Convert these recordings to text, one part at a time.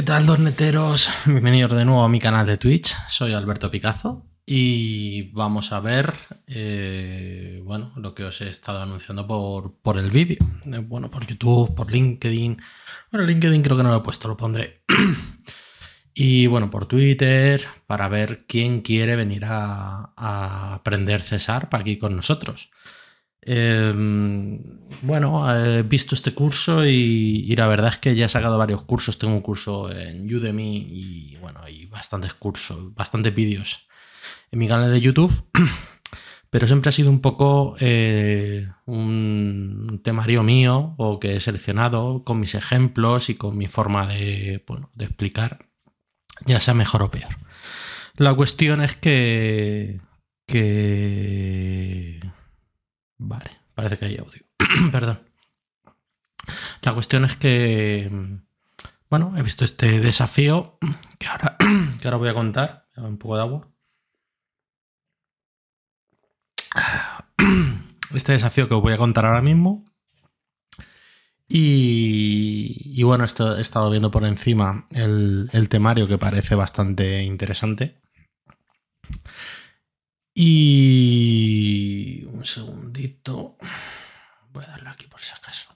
¿Qué tal, neteros Bienvenidos de nuevo a mi canal de Twitch. Soy Alberto Picazo y vamos a ver eh, bueno, lo que os he estado anunciando por, el vídeo. Eh, bueno, por YouTube, por LinkedIn. Bueno, LinkedIn creo que no lo he puesto, lo pondré. y bueno, por Twitter, para ver quién quiere venir a, a aprender César para aquí con nosotros. Em, bueno, eh, he visto este curso y, la verdad es que ya he sacado varios cursos. Tengo un curso en Udemy y bueno, hay bastantes cursos, bastantes vídeos en mi canal de YouTube. Pero siempre ha sido un poco eh, un temario mío o que he seleccionado con mis ejemplos y con mi forma de, bueno, de explicar, ya sea mejor o peor. La cuestión es que, que Vale, parece que hay audio. Perdón. La cuestión es que, bueno, he visto este desafío que ahora, voy a contar. Un poco de agua. Este desafío que voy a contar ahora mismo. Y, bueno, esto, he estado viendo por encima el, el temario que parece bastante interesante. Y un segundito. Voy a darle aquí por si acaso.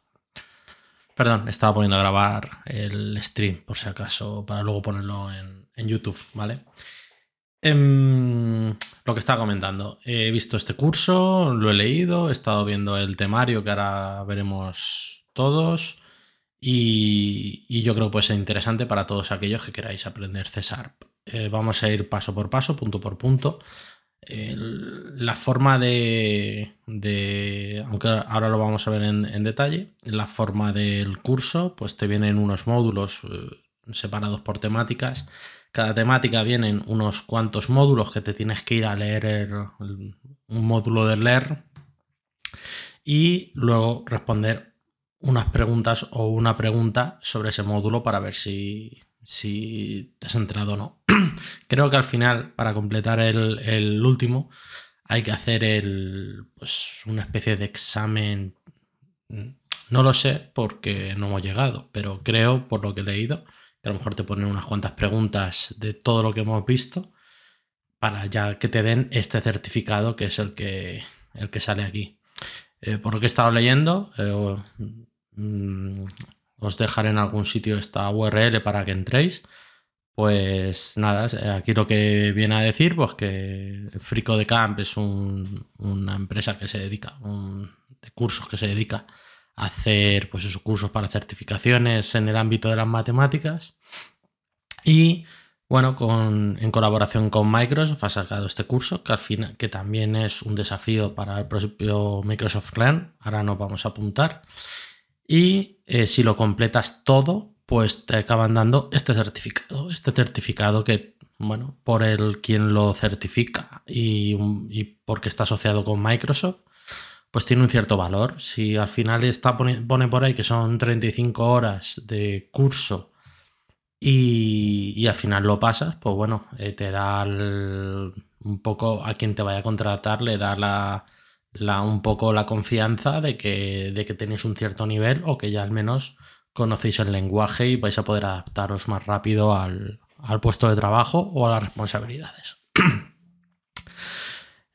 Perdón, estaba poniendo a grabar el stream por si acaso, para luego ponerlo en, YouTube, ¿vale? Em, lo que estaba comentando, he visto este curso, lo he leído, he estado viendo el temario que ahora veremos todos y, yo creo que puede ser interesante para todos aquellos que queráis aprender César. Eh, vamos a ir paso por paso, punto por punto, la forma de, aunque ahora lo vamos a ver en, detalle, la forma del curso, pues te vienen unos módulos eh, separados por temáticas. Cada temática vienen unos cuantos módulos que te tienes que ir a leer un módulo de leer y luego responder unas preguntas o una pregunta sobre ese módulo para ver si, si te has entrado o no. Creo que al final, para completar el, último, hay que hacer el, pues, una especie de examen. No lo sé porque no hemos llegado, pero creo, por lo que he leído, que a lo mejor te ponen unas cuantas preguntas de todo lo que hemos visto para ya que te den este certificado que es el que, el que sale aquí. Eh, por lo que he estado leyendo, eh, mm, os dejaré en algún sitio esta URL para que entréis. Pues nada, aquí lo que viene a decir, pues que Frico de Camp es una empresa que se dedica, un, de cursos que se dedica a hacer pues esos cursos para certificaciones en el ámbito de las matemáticas. Y bueno, en colaboración con Microsoft ha sacado este curso, que al final, que también es un desafío para el propio Microsoft Learn. Ahora nos vamos a apuntar y eh, si lo completas todo, pues te acaban dando este certificado, este certificado que, bueno, por el quien lo certifica y, porque está asociado con Microsoft, pues tiene un cierto valor. Si al final está, pone, por ahí que son 35 horas de curso y, al final lo pasas, pues bueno, eh, te da un poco a quien te vaya a contratar, le da la, un poco la confianza de que, de que tenéis un cierto nivel o que ya al menos conocéis el lenguaje y vais a poder adaptaros más rápido al, puesto de trabajo o a las responsabilidades.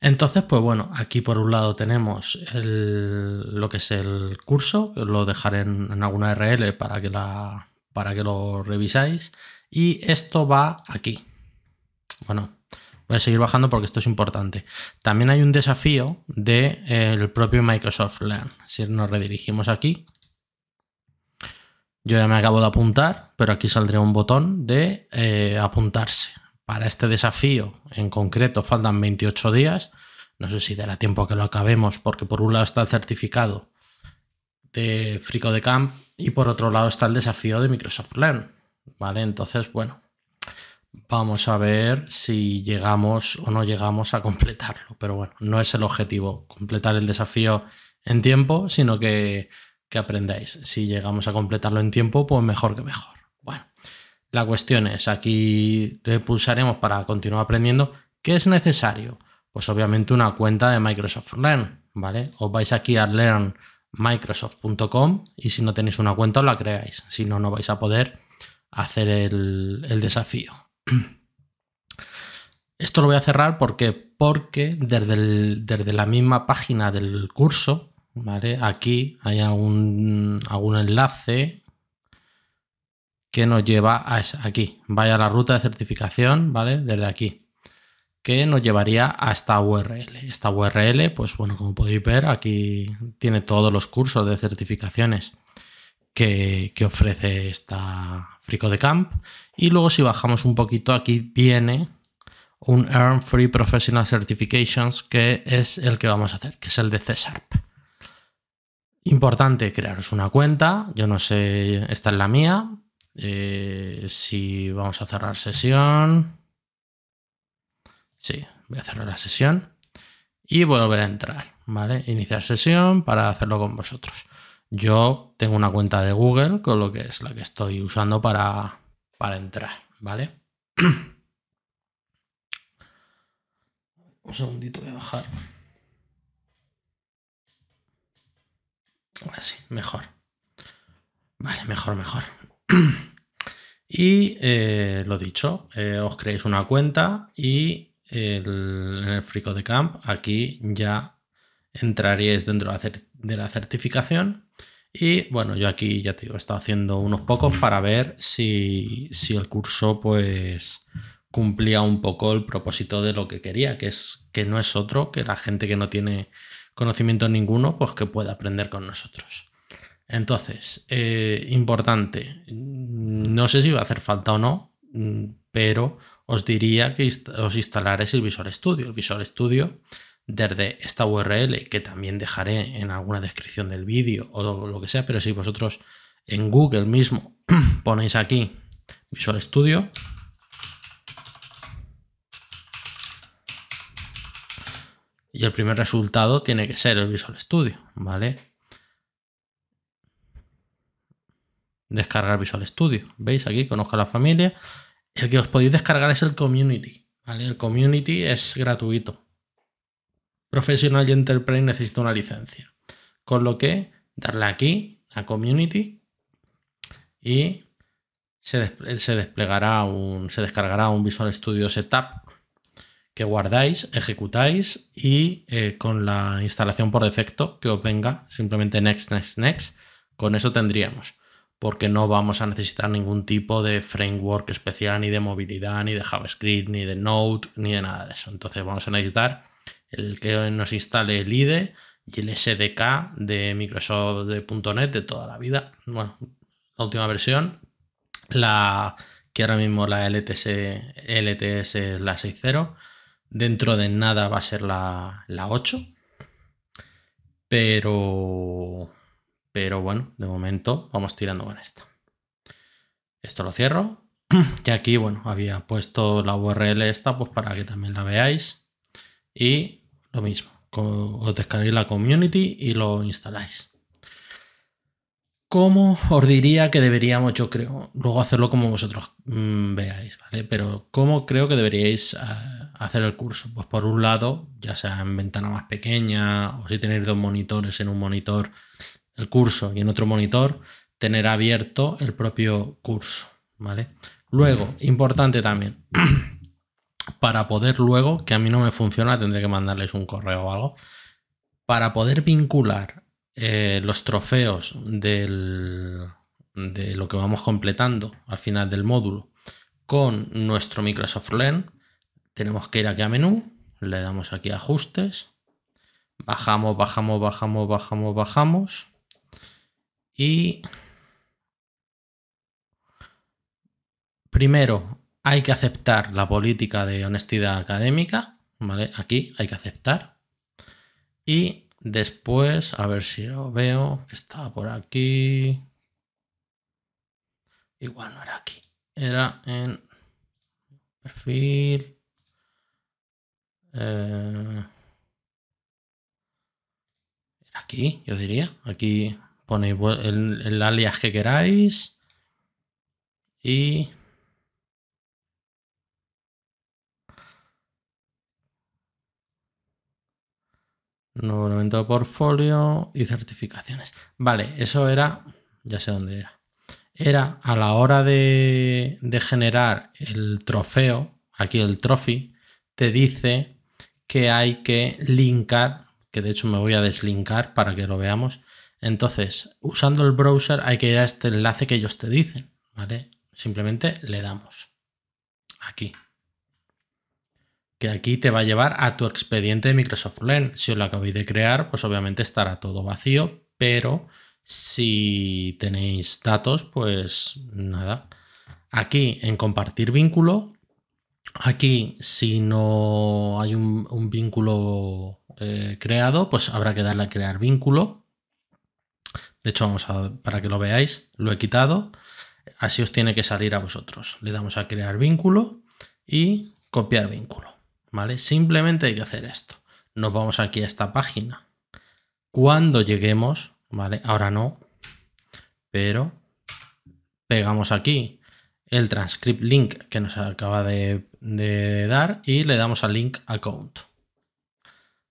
Entonces, pues bueno, aquí por un lado tenemos lo que es el curso, lo dejaré en, alguna RL para que, la, para que lo revisáis. Y esto va aquí. Bueno, Voy a seguir bajando porque esto es importante. También hay un desafío del de, eh, propio Microsoft Learn. Si nos redirigimos aquí, yo ya me acabo de apuntar, pero aquí saldría un botón de eh, apuntarse. Para este desafío en concreto faltan 28 días. No sé si dará tiempo a que lo acabemos porque por un lado está el certificado de Frico de Camp y por otro lado está el desafío de Microsoft Learn. ¿Vale? Entonces, bueno, Vamos a ver si llegamos o no llegamos a completarlo. Pero bueno, no es el objetivo completar el desafío en tiempo, sino que, aprendáis. Si llegamos a completarlo en tiempo, pues mejor que mejor. Bueno, la cuestión es, aquí pulsaremos para continuar aprendiendo. ¿Qué es necesario? Pues obviamente una cuenta de Microsoft Learn, ¿vale? Os vais aquí a learnmicrosoft.com y si no tenéis una cuenta os la creáis, si no, no vais a poder hacer el desafío, Esto lo voy a cerrar porque, porque desde, desde la misma página del curso, ¿vale? Aquí hay algún, enlace que nos lleva a aquí. Vaya a la ruta de certificación, ¿vale? Desde aquí. Que nos llevaría a esta URL. Esta URL, pues bueno, como podéis ver, aquí tiene todos los cursos de certificaciones que ofrece esta de Camp. Y luego si bajamos un poquito, aquí viene un Earn Free Professional Certifications, que es el que vamos a hacer, que es el de CSARP. Importante crearos una cuenta, yo no sé, esta es la mía. Eh, si vamos a cerrar sesión. Sí, voy a cerrar la sesión y volver a entrar, ¿vale? Iniciar sesión para hacerlo con vosotros. Yo tengo una cuenta de Google, con lo que es la que estoy usando para, entrar, ¿vale? Un segundito voy a bajar. sí, mejor. Vale, mejor, mejor. Y eh, lo dicho, eh, os creéis una cuenta y el, en el Frico de Camp aquí ya entraríais dentro de la certificación. Y bueno, yo aquí ya te digo, he estado haciendo unos pocos para ver si, si el curso pues cumplía un poco el propósito de lo que quería, que es que no es otro que la gente que no tiene conocimiento ninguno, pues que pueda aprender con nosotros. Entonces, eh, importante, no sé si va a hacer falta o no, pero os diría que os instalaréis el Visual Studio. El Visual Studio desde esta URL que también dejaré en alguna descripción del vídeo o lo que sea, pero si vosotros en Google mismo ponéis aquí Visual Studio, y el primer resultado tiene que ser el Visual Studio, ¿vale? Descargar Visual Studio, ¿veis? Aquí a la familia. El que os podéis descargar es el Community, ¿vale? El Community es gratuito, Profesional y Enterprise necesita una licencia. Con lo que darle aquí a Community y eh, se, desplegará un, se descargará un Visual Studio Setup que guardáis, ejecutáis y eh, con la instalación por defecto que os venga, simplemente next, next, next, con eso tendríamos, porque no vamos a necesitar ningún tipo de framework especial, ni de movilidad, ni de JavaScript, ni de Node, ni de nada de eso. Entonces vamos a necesitar el que nos instale el IDE y el SDK de Microsoft de .NET de toda la vida. Bueno, la última versión, la que ahora mismo la LTS, LTS es la 6.0. Dentro de nada va a ser la, 8. Pero, pero bueno, de momento vamos tirando con esta. Esto lo cierro. Y aquí, bueno, había puesto la URL esta pues para que también la veáis. Y lo mismo. Os descarguéis la community y lo instaláis. ¿Cómo os diría que deberíamos, yo creo, luego hacerlo como vosotros mm, veáis, ¿vale? Pero ¿cómo creo que deberíais ah, hacer el curso? Pues por un lado, ya sea en ventana más pequeña o si tenéis dos monitores en un monitor el curso y en otro monitor, tener abierto el propio curso, ¿vale? Luego, importante también, para poder luego, que a mí no me funciona, tendré que mandarles un correo o algo, para poder vincular eh, los trofeos de lo que vamos completando al final del módulo con nuestro Microsoft Learn, tenemos que ir aquí a menú, le damos aquí a ajustes, bajamos, bajamos, bajamos, bajamos, bajamos y primero hay que aceptar la política de honestidad académica, ¿vale? Aquí hay que aceptar. Y después, a ver si lo veo, que estaba por aquí. Igual no era aquí, era en perfil. Eh, aquí, yo diría. Aquí ponéis el, el alias que queráis. Y Nuevo elemento de portfolio y certificaciones. Vale, eso era, ya sé dónde era. Era a la hora de, generar el trofeo, aquí el trophy, te dice que hay que linkar, que de hecho me voy a deslinkar para que lo veamos. Entonces, usando el browser hay que ir a este enlace que ellos te dicen, ¿vale? Simplemente le damos aquí que aquí te va a llevar a tu expediente de Microsoft Learn. Si os lo acabéis de crear, pues obviamente estará todo vacío, pero si tenéis datos, pues nada. Aquí en compartir vínculo, aquí si no hay un, vínculo eh, creado, pues habrá que darle a crear vínculo. De hecho, vamos a, para que lo veáis, lo he quitado. Así os tiene que salir a vosotros. Le damos a crear vínculo y copiar vínculo. ¿vale? Simplemente hay que hacer esto. Nos vamos aquí a esta página. Cuando lleguemos, ¿vale? Ahora no, pero pegamos aquí el transcript link que nos acaba de, dar y le damos al link account.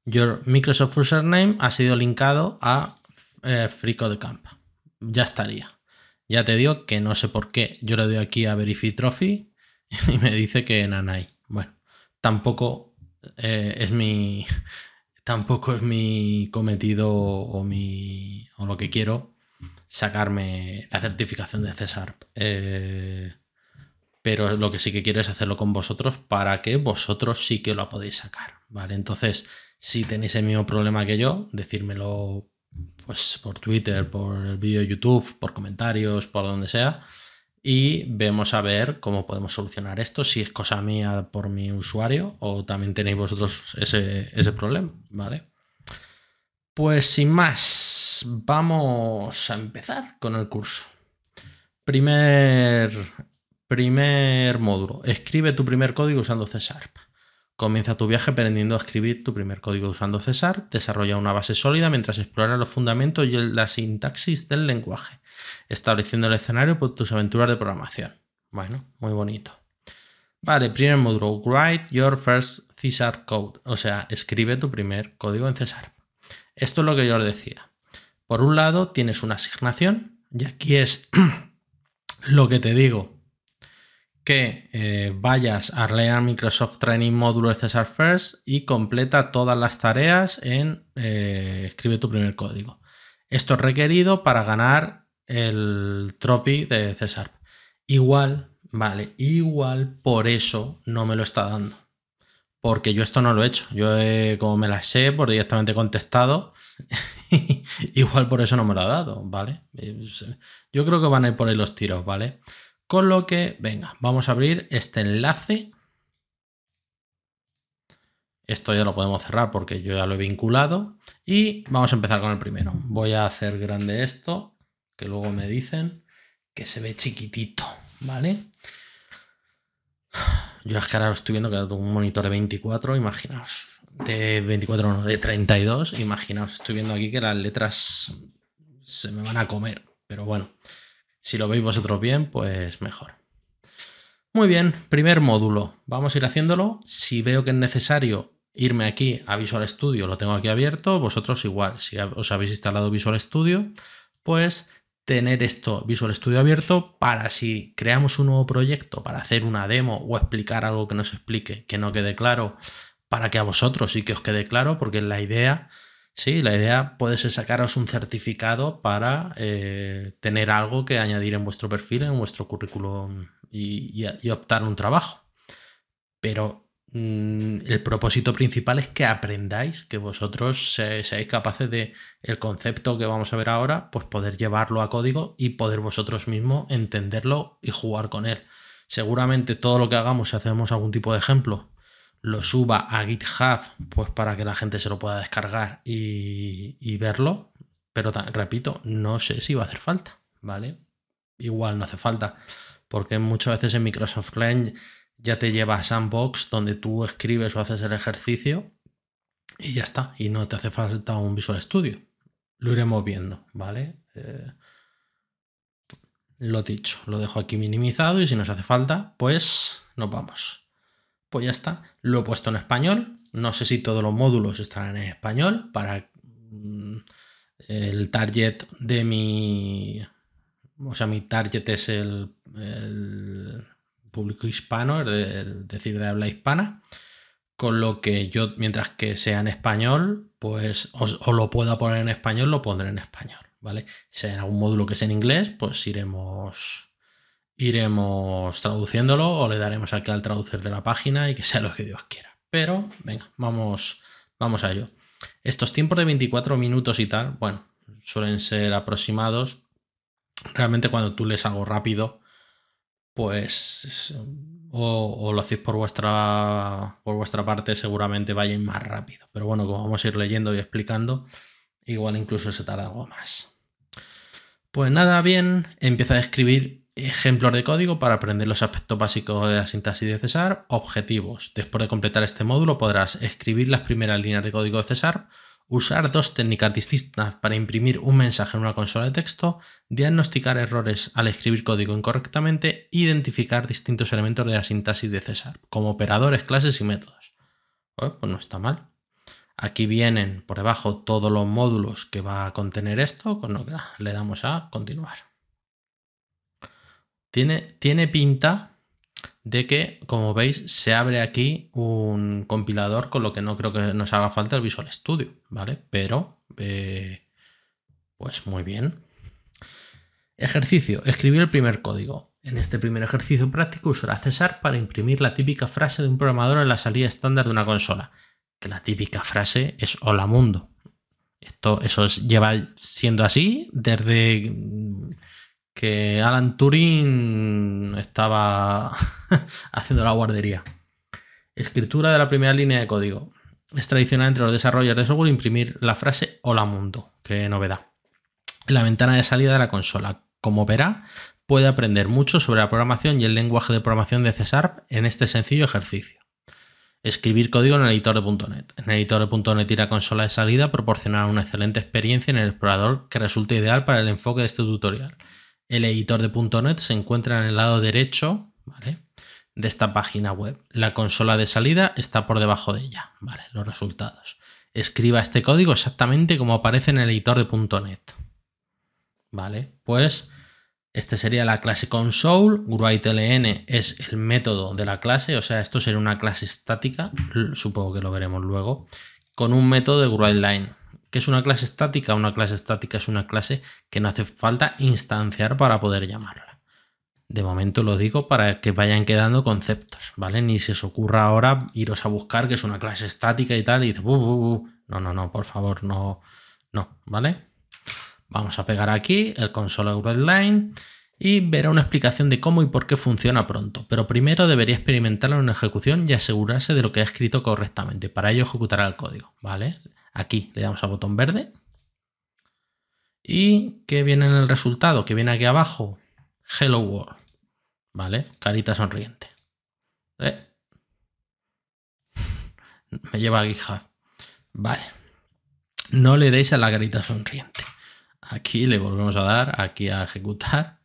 Your Microsoft username ha sido linkado a eh, de campo Ya estaría. Ya te digo que no sé por qué. Yo le doy aquí a Verify Trophy y me dice que nanai Bueno, tampoco eh, es mi. Tampoco es mi cometido o mi. o lo que quiero sacarme la certificación de César. Eh, pero lo que sí que quiero es hacerlo con vosotros para que vosotros sí que lo podéis sacar, ¿vale? Entonces, si tenéis el mismo problema que yo, decírmelo pues por Twitter, por el vídeo de YouTube, por comentarios, por donde sea y vemos a ver cómo podemos solucionar esto, si es cosa mía por mi usuario o también tenéis vosotros ese, problema, ¿vale? Pues sin más, vamos a empezar con el curso. Primer, primer módulo, escribe tu primer código usando C Sharp. Comienza tu viaje aprendiendo a escribir tu primer código usando César, desarrolla una base sólida mientras explora los fundamentos y la sintaxis del lenguaje, estableciendo el escenario por tus aventuras de programación. Bueno, muy bonito. Vale, primer módulo, write your first César code, o sea, escribe tu primer código en César. Esto es lo que yo os decía. Por un lado, tienes una asignación, y aquí es lo que te digo, que eh, vayas a leer Microsoft Training Módulo Cesar First y completa todas las tareas en eh, escribe tu primer código. Esto es requerido para ganar el trophy de Cesar. Igual, vale, igual por eso no me lo está dando. Porque yo esto no lo he hecho. Yo, eh, como me la sé, por directamente contestado, igual por eso no me lo ha dado, ¿vale? Yo creo que van a ir por ahí los tiros, ¿vale? vale con lo que, venga, vamos a abrir este enlace. Esto ya lo podemos cerrar porque yo ya lo he vinculado. Y vamos a empezar con el primero. Voy a hacer grande esto, que luego me dicen que se ve chiquitito, ¿vale? Yo es que ahora lo estoy viendo que tengo un monitor de 24, imaginaos. De 24, no, de 32. Imaginaos, estoy viendo aquí que las letras se me van a comer. Pero bueno, si lo veis vosotros bien, pues mejor. Muy bien, primer módulo. Vamos a ir haciéndolo. Si veo que es necesario irme aquí a Visual Studio, lo tengo aquí abierto. Vosotros igual, si os habéis instalado Visual Studio, pues tener esto Visual Studio abierto para si creamos un nuevo proyecto, para hacer una demo o explicar algo que nos explique, que no quede claro, para que a vosotros sí que os quede claro, porque es la idea Sí, la idea puede ser sacaros un certificado para eh, tener algo que añadir en vuestro perfil, en vuestro currículum y, optar un trabajo. Pero mm, el propósito principal es que aprendáis, que vosotros seáis capaces de el concepto que vamos a ver ahora, pues poder llevarlo a código y poder vosotros mismos entenderlo y jugar con él. Seguramente todo lo que hagamos, si hacemos algún tipo de ejemplo, lo suba a GitHub, pues para que la gente se lo pueda descargar y, verlo. Pero repito, no sé si va a hacer falta, ¿vale? Igual no hace falta, porque muchas veces en Microsoft Client ya te lleva a Sandbox donde tú escribes o haces el ejercicio y ya está, y no te hace falta un Visual Studio. Lo iremos viendo, ¿vale? Eh, lo dicho, lo dejo aquí minimizado y si nos hace falta, pues nos vamos pues ya está. Lo he puesto en español. No sé si todos los módulos estarán en español para mm, el target de mi... O sea, mi target es el, público hispano, es decir, de habla hispana. Con lo que yo, mientras que sea en español, pues os, o lo pueda poner en español, lo pondré en español, ¿vale? Si hay algún módulo que sea en inglés, pues iremos iremos traduciéndolo o le daremos aquí al traducir de la página y que sea lo que Dios quiera. Pero venga, vamos, vamos a ello. Estos tiempos de 24 minutos y tal, bueno, suelen ser aproximados. Realmente cuando tú les hago rápido, pues o, lo hacéis por vuestra, por vuestra parte, seguramente vayan más rápido. Pero bueno, como vamos a ir leyendo y explicando, igual incluso se tarda algo más. Pues nada, bien, empieza a escribir Ejemplos de código para aprender los aspectos básicos de la sintaxis de César. Objetivos. Después de completar este módulo podrás escribir las primeras líneas de código de César, usar dos técnicas distintas para imprimir un mensaje en una consola de texto, diagnosticar errores al escribir código incorrectamente, identificar distintos elementos de la sintaxis de César, como operadores, clases y métodos. Oh, pues, no está mal. Aquí vienen por debajo todos los módulos que va a contener esto, con lo que le damos a continuar. Tiene, pinta de que, como veis, se abre aquí un compilador, con lo que no creo que nos haga falta el Visual Studio, ¿vale? Pero, eh, pues muy bien. Ejercicio. Escribir el primer código. En este primer ejercicio práctico usará César para imprimir la típica frase de un programador en la salida estándar de una consola. Que la típica frase es hola mundo. Esto, eso lleva siendo así desde que Alan Turing estaba haciendo la guardería. Escritura de la primera línea de código. Es tradicional entre los desarrolladores de software imprimir la frase Hola mundo, qué novedad, la ventana de salida de la consola. Como verá, puede aprender mucho sobre la programación y el lenguaje de programación de C en este sencillo ejercicio. Escribir código en el editor de En el editor de .NET y la consola de salida proporcionará una excelente experiencia en el explorador que resulta ideal para el enfoque de este tutorial. El editor de .NET se encuentra en el lado derecho de esta página web. La consola de salida está por debajo de ella, los resultados. Escriba este código exactamente como aparece en el editor de .NET. ¿Vale? Pues este sería la clase console, WriteLine es el método de la clase, o sea, esto sería una clase estática, supongo que lo veremos luego, con un método de WriteLine. ¿Qué es una clase estática? Una clase estática es una clase que no hace falta instanciar para poder llamarla. De momento lo digo para que vayan quedando conceptos, ¿vale? Ni se os ocurra ahora iros a buscar que es una clase estática y tal y uh, uh, uh". no, no, no, por favor, no, no, ¿vale? Vamos a pegar aquí el console y verá una explicación de cómo y por qué funciona pronto, pero primero debería experimentarlo en una ejecución y asegurarse de lo que ha escrito correctamente. Para ello ejecutará el código, ¿vale? Aquí le damos al botón verde. ¿Y qué viene en el resultado? Que viene aquí abajo. Hello World. ¿Vale? Carita sonriente. ¿Eh? Me lleva a GitHub. Vale. No le deis a la carita sonriente. Aquí le volvemos a dar, aquí a ejecutar.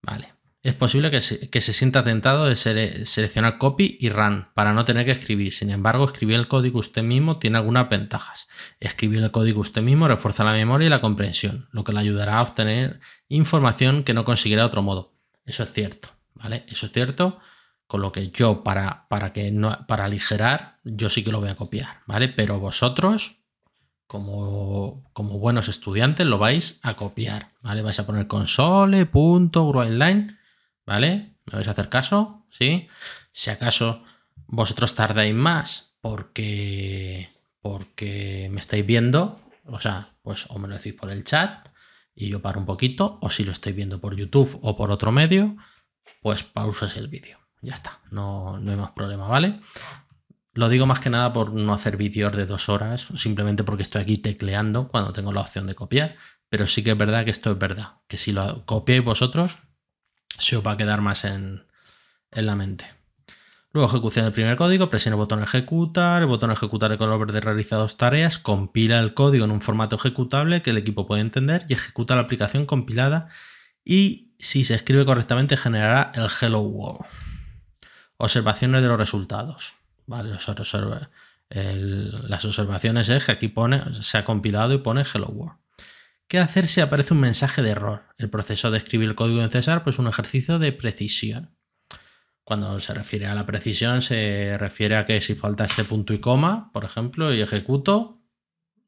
Vale. Es posible que se, sienta tentado de seleccionar copy y run para no tener que escribir. Sin embargo, escribir el código usted mismo tiene algunas ventajas. Escribir el código usted mismo refuerza la memoria y la comprensión, lo que le ayudará a obtener información que no conseguirá de otro modo. Eso es cierto, ¿vale? Eso es cierto. Con lo que yo, para, para, que para aligerar, yo sí que lo voy a copiar, ¿vale? Pero vosotros, como, como buenos estudiantes, lo vais a copiar, ¿vale? Vais a poner console.groinline. ¿vale? ¿Me vais a hacer caso? ¿Sí? Si acaso vosotros tardáis más porque, porque me estáis viendo, o sea, pues o me lo decís por el chat y yo paro un poquito, o si lo estoy viendo por YouTube o por otro medio, pues pausas el vídeo. Ya está, no, no hay más problema, ¿vale? Lo digo más que nada por no hacer vídeos de dos horas, simplemente porque estoy aquí tecleando cuando tengo la opción de copiar, pero sí que es verdad que esto es verdad, que si lo copiáis vosotros se os va a quedar más en, la mente. Luego ejecución del primer código, presiona el botón ejecutar, el botón ejecutar de color verde realiza dos tareas, compila el código en un formato ejecutable que el equipo puede entender y ejecuta la aplicación compilada y si se escribe correctamente generará el hello world. Observaciones de los resultados. las observaciones es que aquí pone, se ha compilado y pone hello world. ¿Qué hacer si aparece un mensaje de error? El proceso de escribir el código en César pues, es un ejercicio de precisión. Cuando se refiere a la precisión, se refiere a que si falta este punto y coma, por ejemplo, y ejecuto,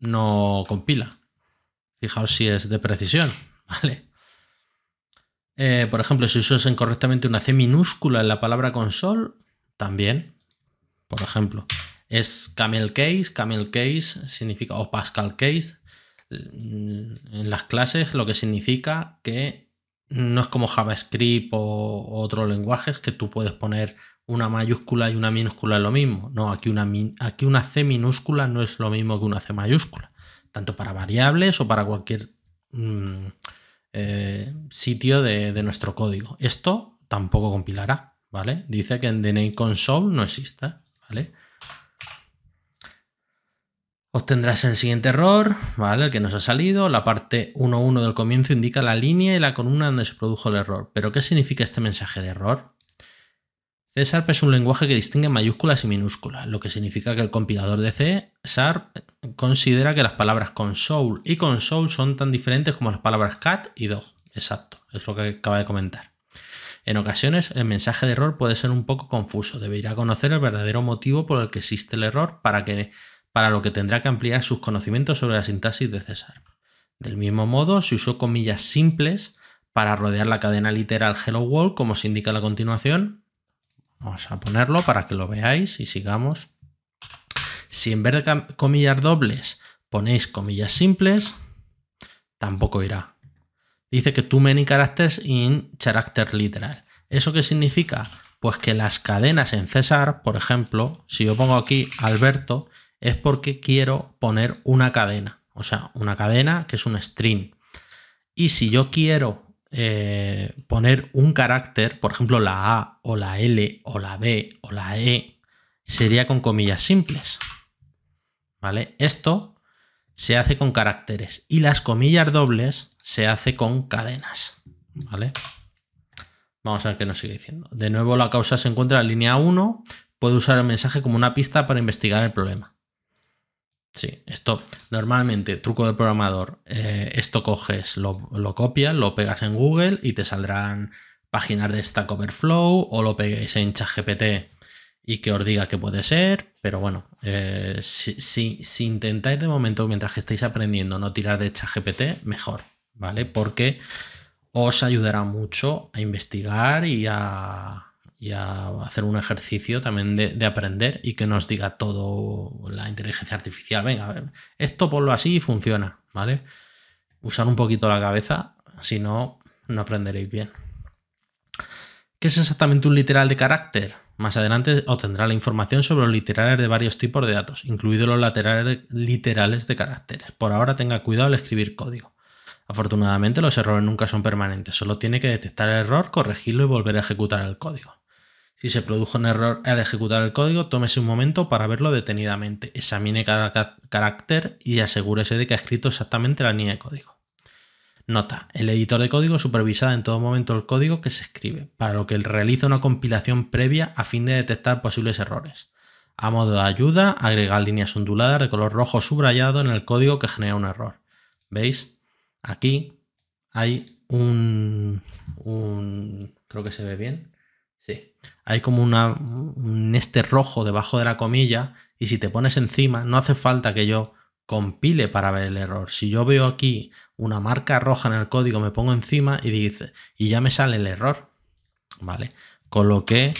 no compila. Fijaos si es de precisión, ¿vale? Eh, por ejemplo, si usas incorrectamente una C minúscula en la palabra console, también. Por ejemplo, es camel case, camel case significa, o pascal case, en las clases, lo que significa que no es como JavaScript o, otros lenguajes que tú puedes poner una mayúscula y una minúscula lo mismo. No, aquí una, aquí una C minúscula no es lo mismo que una C mayúscula, tanto para variables o para cualquier mm, eh, sitio de, nuestro código. Esto tampoco compilará, ¿vale? Dice que en the name console no exista, ¿vale? Obtendrás el siguiente error, ¿vale? El que nos ha salido. La parte 1.1 del comienzo indica la línea y la columna donde se produjo el error. ¿Pero qué significa este mensaje de error? C es un lenguaje que distingue mayúsculas y minúsculas, lo que significa que el compilador de C Sharp considera que las palabras console y console son tan diferentes como las palabras cat y dog. Exacto, es lo que acaba de comentar. En ocasiones, el mensaje de error puede ser un poco confuso. Deberá conocer el verdadero motivo por el que existe el error para que para lo que tendrá que ampliar sus conocimientos sobre la sintaxis de César. Del mismo modo, se usó comillas simples para rodear la cadena literal Hello World, como se indica a la continuación. Vamos a ponerlo para que lo veáis y sigamos. Si en vez de comillas dobles ponéis comillas simples, tampoco irá. Dice que too many characters in character literal. ¿Eso qué significa? Pues que las cadenas en César, por ejemplo, si yo pongo aquí Alberto, es porque quiero poner una cadena, o sea, una cadena que es un string. Y si yo quiero eh, poner un carácter, por ejemplo la A o la L o la B o la E, sería con comillas simples. ¿Vale? Esto se hace con caracteres y las comillas dobles se hace con cadenas. ¿Vale? Vamos a ver qué nos sigue diciendo. De nuevo la causa se encuentra en la línea 1. Puede usar el mensaje como una pista para investigar el problema. Sí, esto normalmente, truco de programador, eh, esto coges, lo, copias, lo pegas en Google y te saldrán páginas de Stack Overflow o lo peguéis en ChatGPT y que os diga que puede ser, pero bueno, eh, si, si, intentáis de momento, mientras que estáis aprendiendo, no tirar de ChatGPT, mejor, ¿vale? Porque os ayudará mucho a investigar y a, y a hacer un ejercicio también de, aprender y que nos diga todo la inteligencia artificial. Venga, ver, esto ponlo así y funciona, ¿vale? Usar un poquito la cabeza, si no, no aprenderéis bien. ¿Qué es exactamente un literal de carácter? Más adelante obtendrá la información sobre los literales de varios tipos de datos, incluidos los literales de caracteres. Por ahora tenga cuidado al escribir código. Afortunadamente los errores nunca son permanentes, solo tiene que detectar el error, corregirlo y volver a ejecutar el código. Si se produjo un error al ejecutar el código, tómese un momento para verlo detenidamente, examine cada carácter y asegúrese de que ha escrito exactamente la línea de código. Nota, el editor de código supervisa en todo momento el código que se escribe, para lo que realiza una compilación previa a fin de detectar posibles errores. A modo de ayuda, agrega líneas onduladas de color rojo subrayado en el código que genera un error. ¿Veis? Aquí hay un... un creo que se ve bien hay como un este rojo debajo de la comilla y si te pones encima no hace falta que yo compile para ver el error. Si yo veo aquí una marca roja en el código, me pongo encima y dice, y ya me sale el error. ¿Vale? Con lo que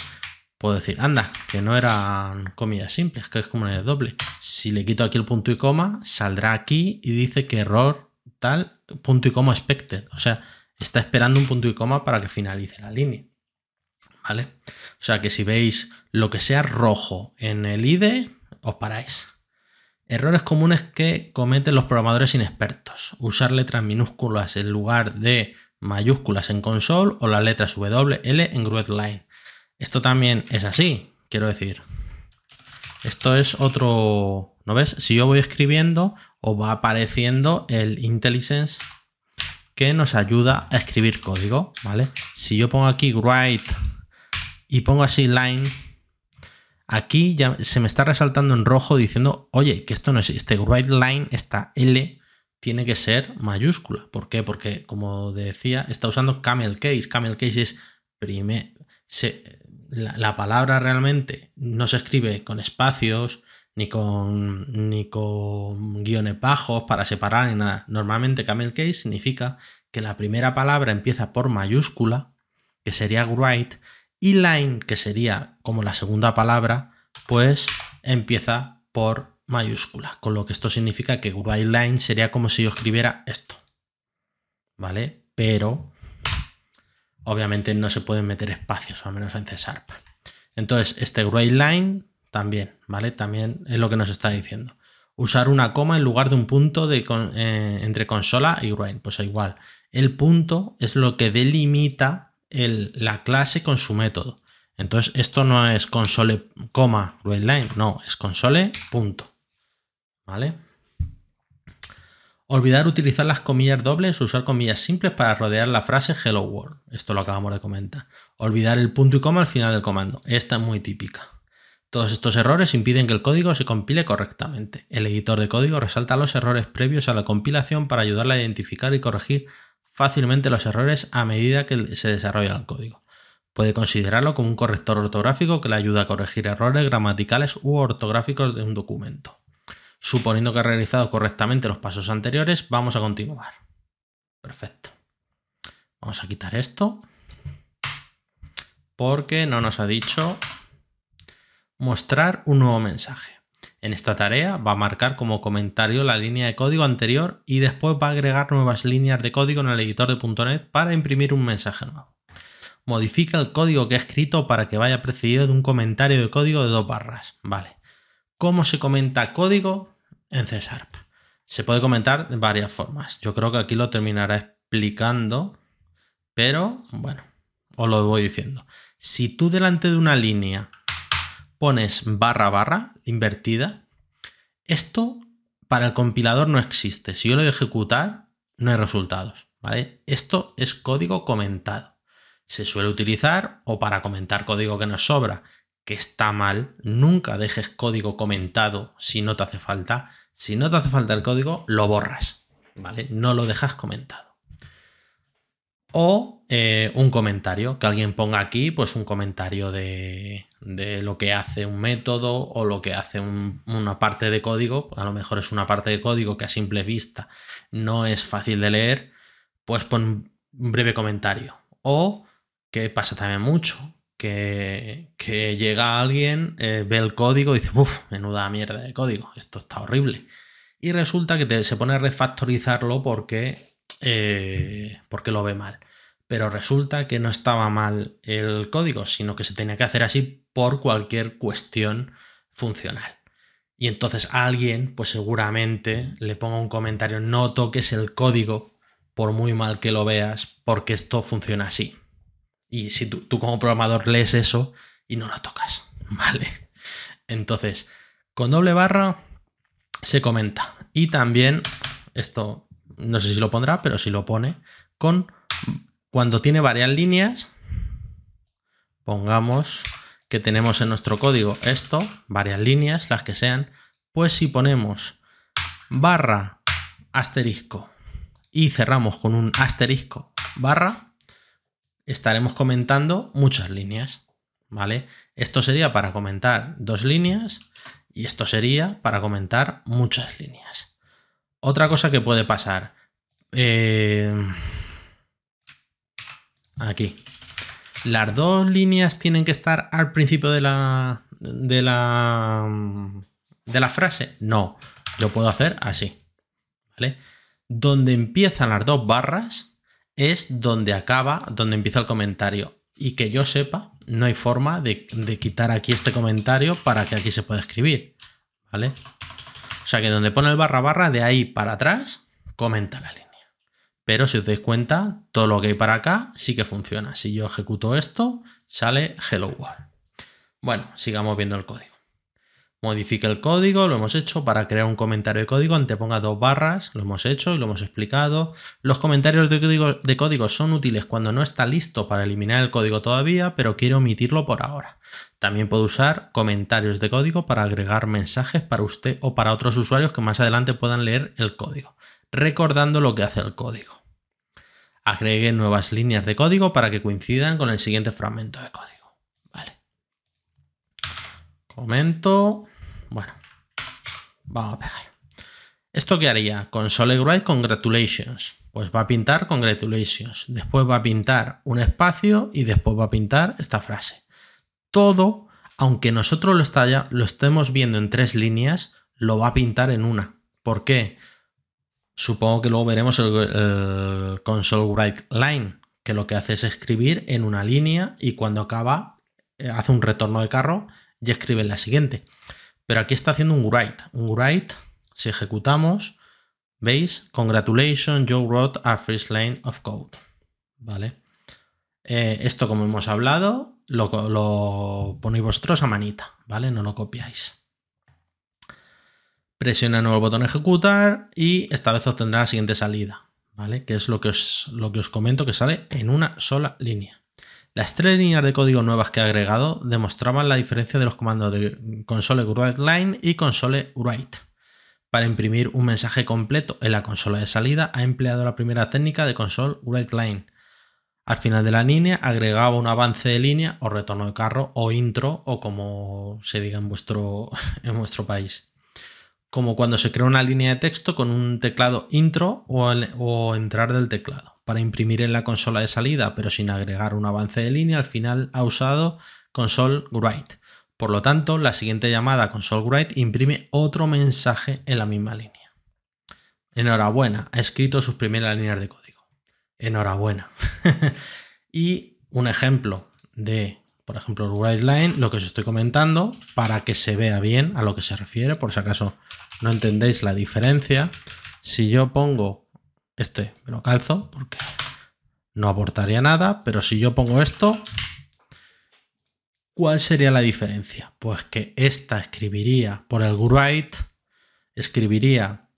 puedo decir, anda, que no eran comillas simples, que es como una doble. Si le quito aquí el punto y coma, saldrá aquí y dice que error tal, punto y coma expected. O sea, está esperando un punto y coma para que finalice la línea. ¿vale? O sea que si veis lo que sea rojo en el IDE, os paráis. Errores comunes que cometen los programadores inexpertos. Usar letras minúsculas en lugar de mayúsculas en console o las letras W, L en line. Esto también es así, quiero decir. Esto es otro... ¿No ves? Si yo voy escribiendo, os va apareciendo el IntelliSense que nos ayuda a escribir código, ¿vale? Si yo pongo aquí write y pongo así line, aquí ya se me está resaltando en rojo diciendo, oye, que esto no es este write line, esta L tiene que ser mayúscula. ¿Por qué? Porque, como decía, está usando camel case. Camel case es la, palabra realmente no se escribe con espacios, ni con, ni con guiones bajos para separar ni nada. Normalmente camel case significa que la primera palabra empieza por mayúscula, que sería write, y line, que sería como la segunda palabra, pues empieza por mayúscula, con lo que esto significa que line sería como si yo escribiera esto, ¿vale? Pero obviamente no se pueden meter espacios, al menos en c Entonces, este line también, ¿vale? También es lo que nos está diciendo. Usar una coma en lugar de un punto de eh, entre consola y line Pues igual, el punto es lo que delimita la clase con su método. Entonces, esto no es console, coma, no, es console, punto. ¿Vale? Olvidar utilizar las comillas dobles o usar comillas simples para rodear la frase hello world. Esto lo acabamos de comentar. Olvidar el punto y coma al final del comando. Esta es muy típica. Todos estos errores impiden que el código se compile correctamente. El editor de código resalta los errores previos a la compilación para ayudarla a identificar y corregir fácilmente los errores a medida que se desarrolla el código. Puede considerarlo como un corrector ortográfico que le ayuda a corregir errores gramaticales u ortográficos de un documento. Suponiendo que ha realizado correctamente los pasos anteriores, vamos a continuar. Perfecto. Vamos a quitar esto porque no nos ha dicho mostrar un nuevo mensaje. En esta tarea va a marcar como comentario la línea de código anterior y después va a agregar nuevas líneas de código en el editor de .NET para imprimir un mensaje nuevo. Modifica el código que he escrito para que vaya precedido de un comentario de código de dos barras. Vale. ¿Cómo se comenta código? En C Sharp. Se puede comentar de varias formas. Yo creo que aquí lo terminará explicando, pero bueno, os lo voy diciendo. Si tú delante de una línea pones barra barra invertida. Esto para el compilador no existe. Si yo lo ejecutar, no hay resultados. ¿vale? Esto es código comentado. Se suele utilizar o para comentar código que nos sobra, que está mal. Nunca dejes código comentado si no te hace falta. Si no te hace falta el código, lo borras. ¿vale? No lo dejas comentado o eh, un comentario, que alguien ponga aquí pues un comentario de, lo que hace un método o lo que hace una parte de código, a lo mejor es una parte de código que a simple vista no es fácil de leer, pues pon un breve comentario. O que pasa también mucho, que, que llega alguien, eh, ve el código y dice, uff, menuda mierda de código, esto está horrible. Y resulta que se pone a refactorizarlo porque eh, porque lo ve mal. Pero resulta que no estaba mal el código, sino que se tenía que hacer así por cualquier cuestión funcional. Y entonces alguien, pues seguramente le ponga un comentario, no toques el código por muy mal que lo veas, porque esto funciona así. Y si tú, tú como programador lees eso y no lo tocas, ¿vale? Entonces, con doble barra se comenta. Y también, esto no sé si lo pondrá, pero si lo pone, con cuando tiene varias líneas, pongamos que tenemos en nuestro código esto, varias líneas, las que sean, pues si ponemos barra asterisco y cerramos con un asterisco barra, estaremos comentando muchas líneas, ¿vale? Esto sería para comentar dos líneas y esto sería para comentar muchas líneas. Otra cosa que puede pasar. Eh, aquí. Las dos líneas tienen que estar al principio de la, de la, de la frase. No, yo puedo hacer así. ¿Vale? Donde empiezan las dos barras es donde acaba, donde empieza el comentario. Y que yo sepa, no hay forma de, de quitar aquí este comentario para que aquí se pueda escribir. ¿Vale? O sea que donde pone el barra barra, de ahí para atrás, comenta la línea. Pero si os dais cuenta, todo lo que hay para acá sí que funciona. Si yo ejecuto esto, sale hello world. Bueno, sigamos viendo el código modifique el código, lo hemos hecho, para crear un comentario de código anteponga dos barras, lo hemos hecho y lo hemos explicado. Los comentarios de código, de código, son útiles cuando no está listo para eliminar el código todavía, pero quiero omitirlo por ahora. También puedo usar comentarios de código para agregar mensajes para usted o para otros usuarios que más adelante puedan leer el código, recordando lo que hace el código. Agregue nuevas líneas de código para que coincidan con el siguiente fragmento de código. Vale. Comento. Bueno, vamos a pegar. ¿Esto qué haría? Con Congratulations. Pues va a pintar Congratulations. Después va a pintar un espacio y después va a pintar esta frase. Todo, aunque nosotros lo, lo estemos viendo en tres líneas, lo va a pintar en una. ¿Por qué? Supongo que luego veremos el, el console line, que lo que hace es escribir en una línea y cuando acaba eh, hace un retorno de carro y escribe la siguiente. Pero aquí está haciendo un write. Un write, si ejecutamos, veis, congratulations, you wrote a first line of code. ¿Vale? Eh, esto, como hemos hablado, lo, ponéis vosotros a manita, ¿vale? No lo copiáis. Presiona nuevo el botón ejecutar y esta vez obtendrá la siguiente salida, ¿vale? Que es lo que os, lo que os comento que sale en una sola línea. Las tres líneas de código nuevas que ha agregado demostraban la diferencia de los comandos de console write y console write. Para imprimir un mensaje completo en la consola de salida ha empleado la primera técnica de console write line. Al final de la línea agregaba un avance de línea o retorno de carro o intro o como se diga en vuestro, en vuestro país como cuando se crea una línea de texto con un teclado intro o, entrar del teclado para imprimir en la consola de salida, pero sin agregar un avance de línea, al final ha usado console write. Por lo tanto, la siguiente llamada console write imprime otro mensaje en la misma línea. Enhorabuena, ha escrito sus primeras líneas de código. Enhorabuena. y un ejemplo de por ejemplo, WriteLine, line, lo que os estoy comentando, para que se vea bien a lo que se refiere, por si acaso no entendéis la diferencia. Si yo pongo este, me lo calzo porque no aportaría nada, pero si yo pongo esto, ¿cuál sería la diferencia? Pues que esta escribiría por el write, escribiría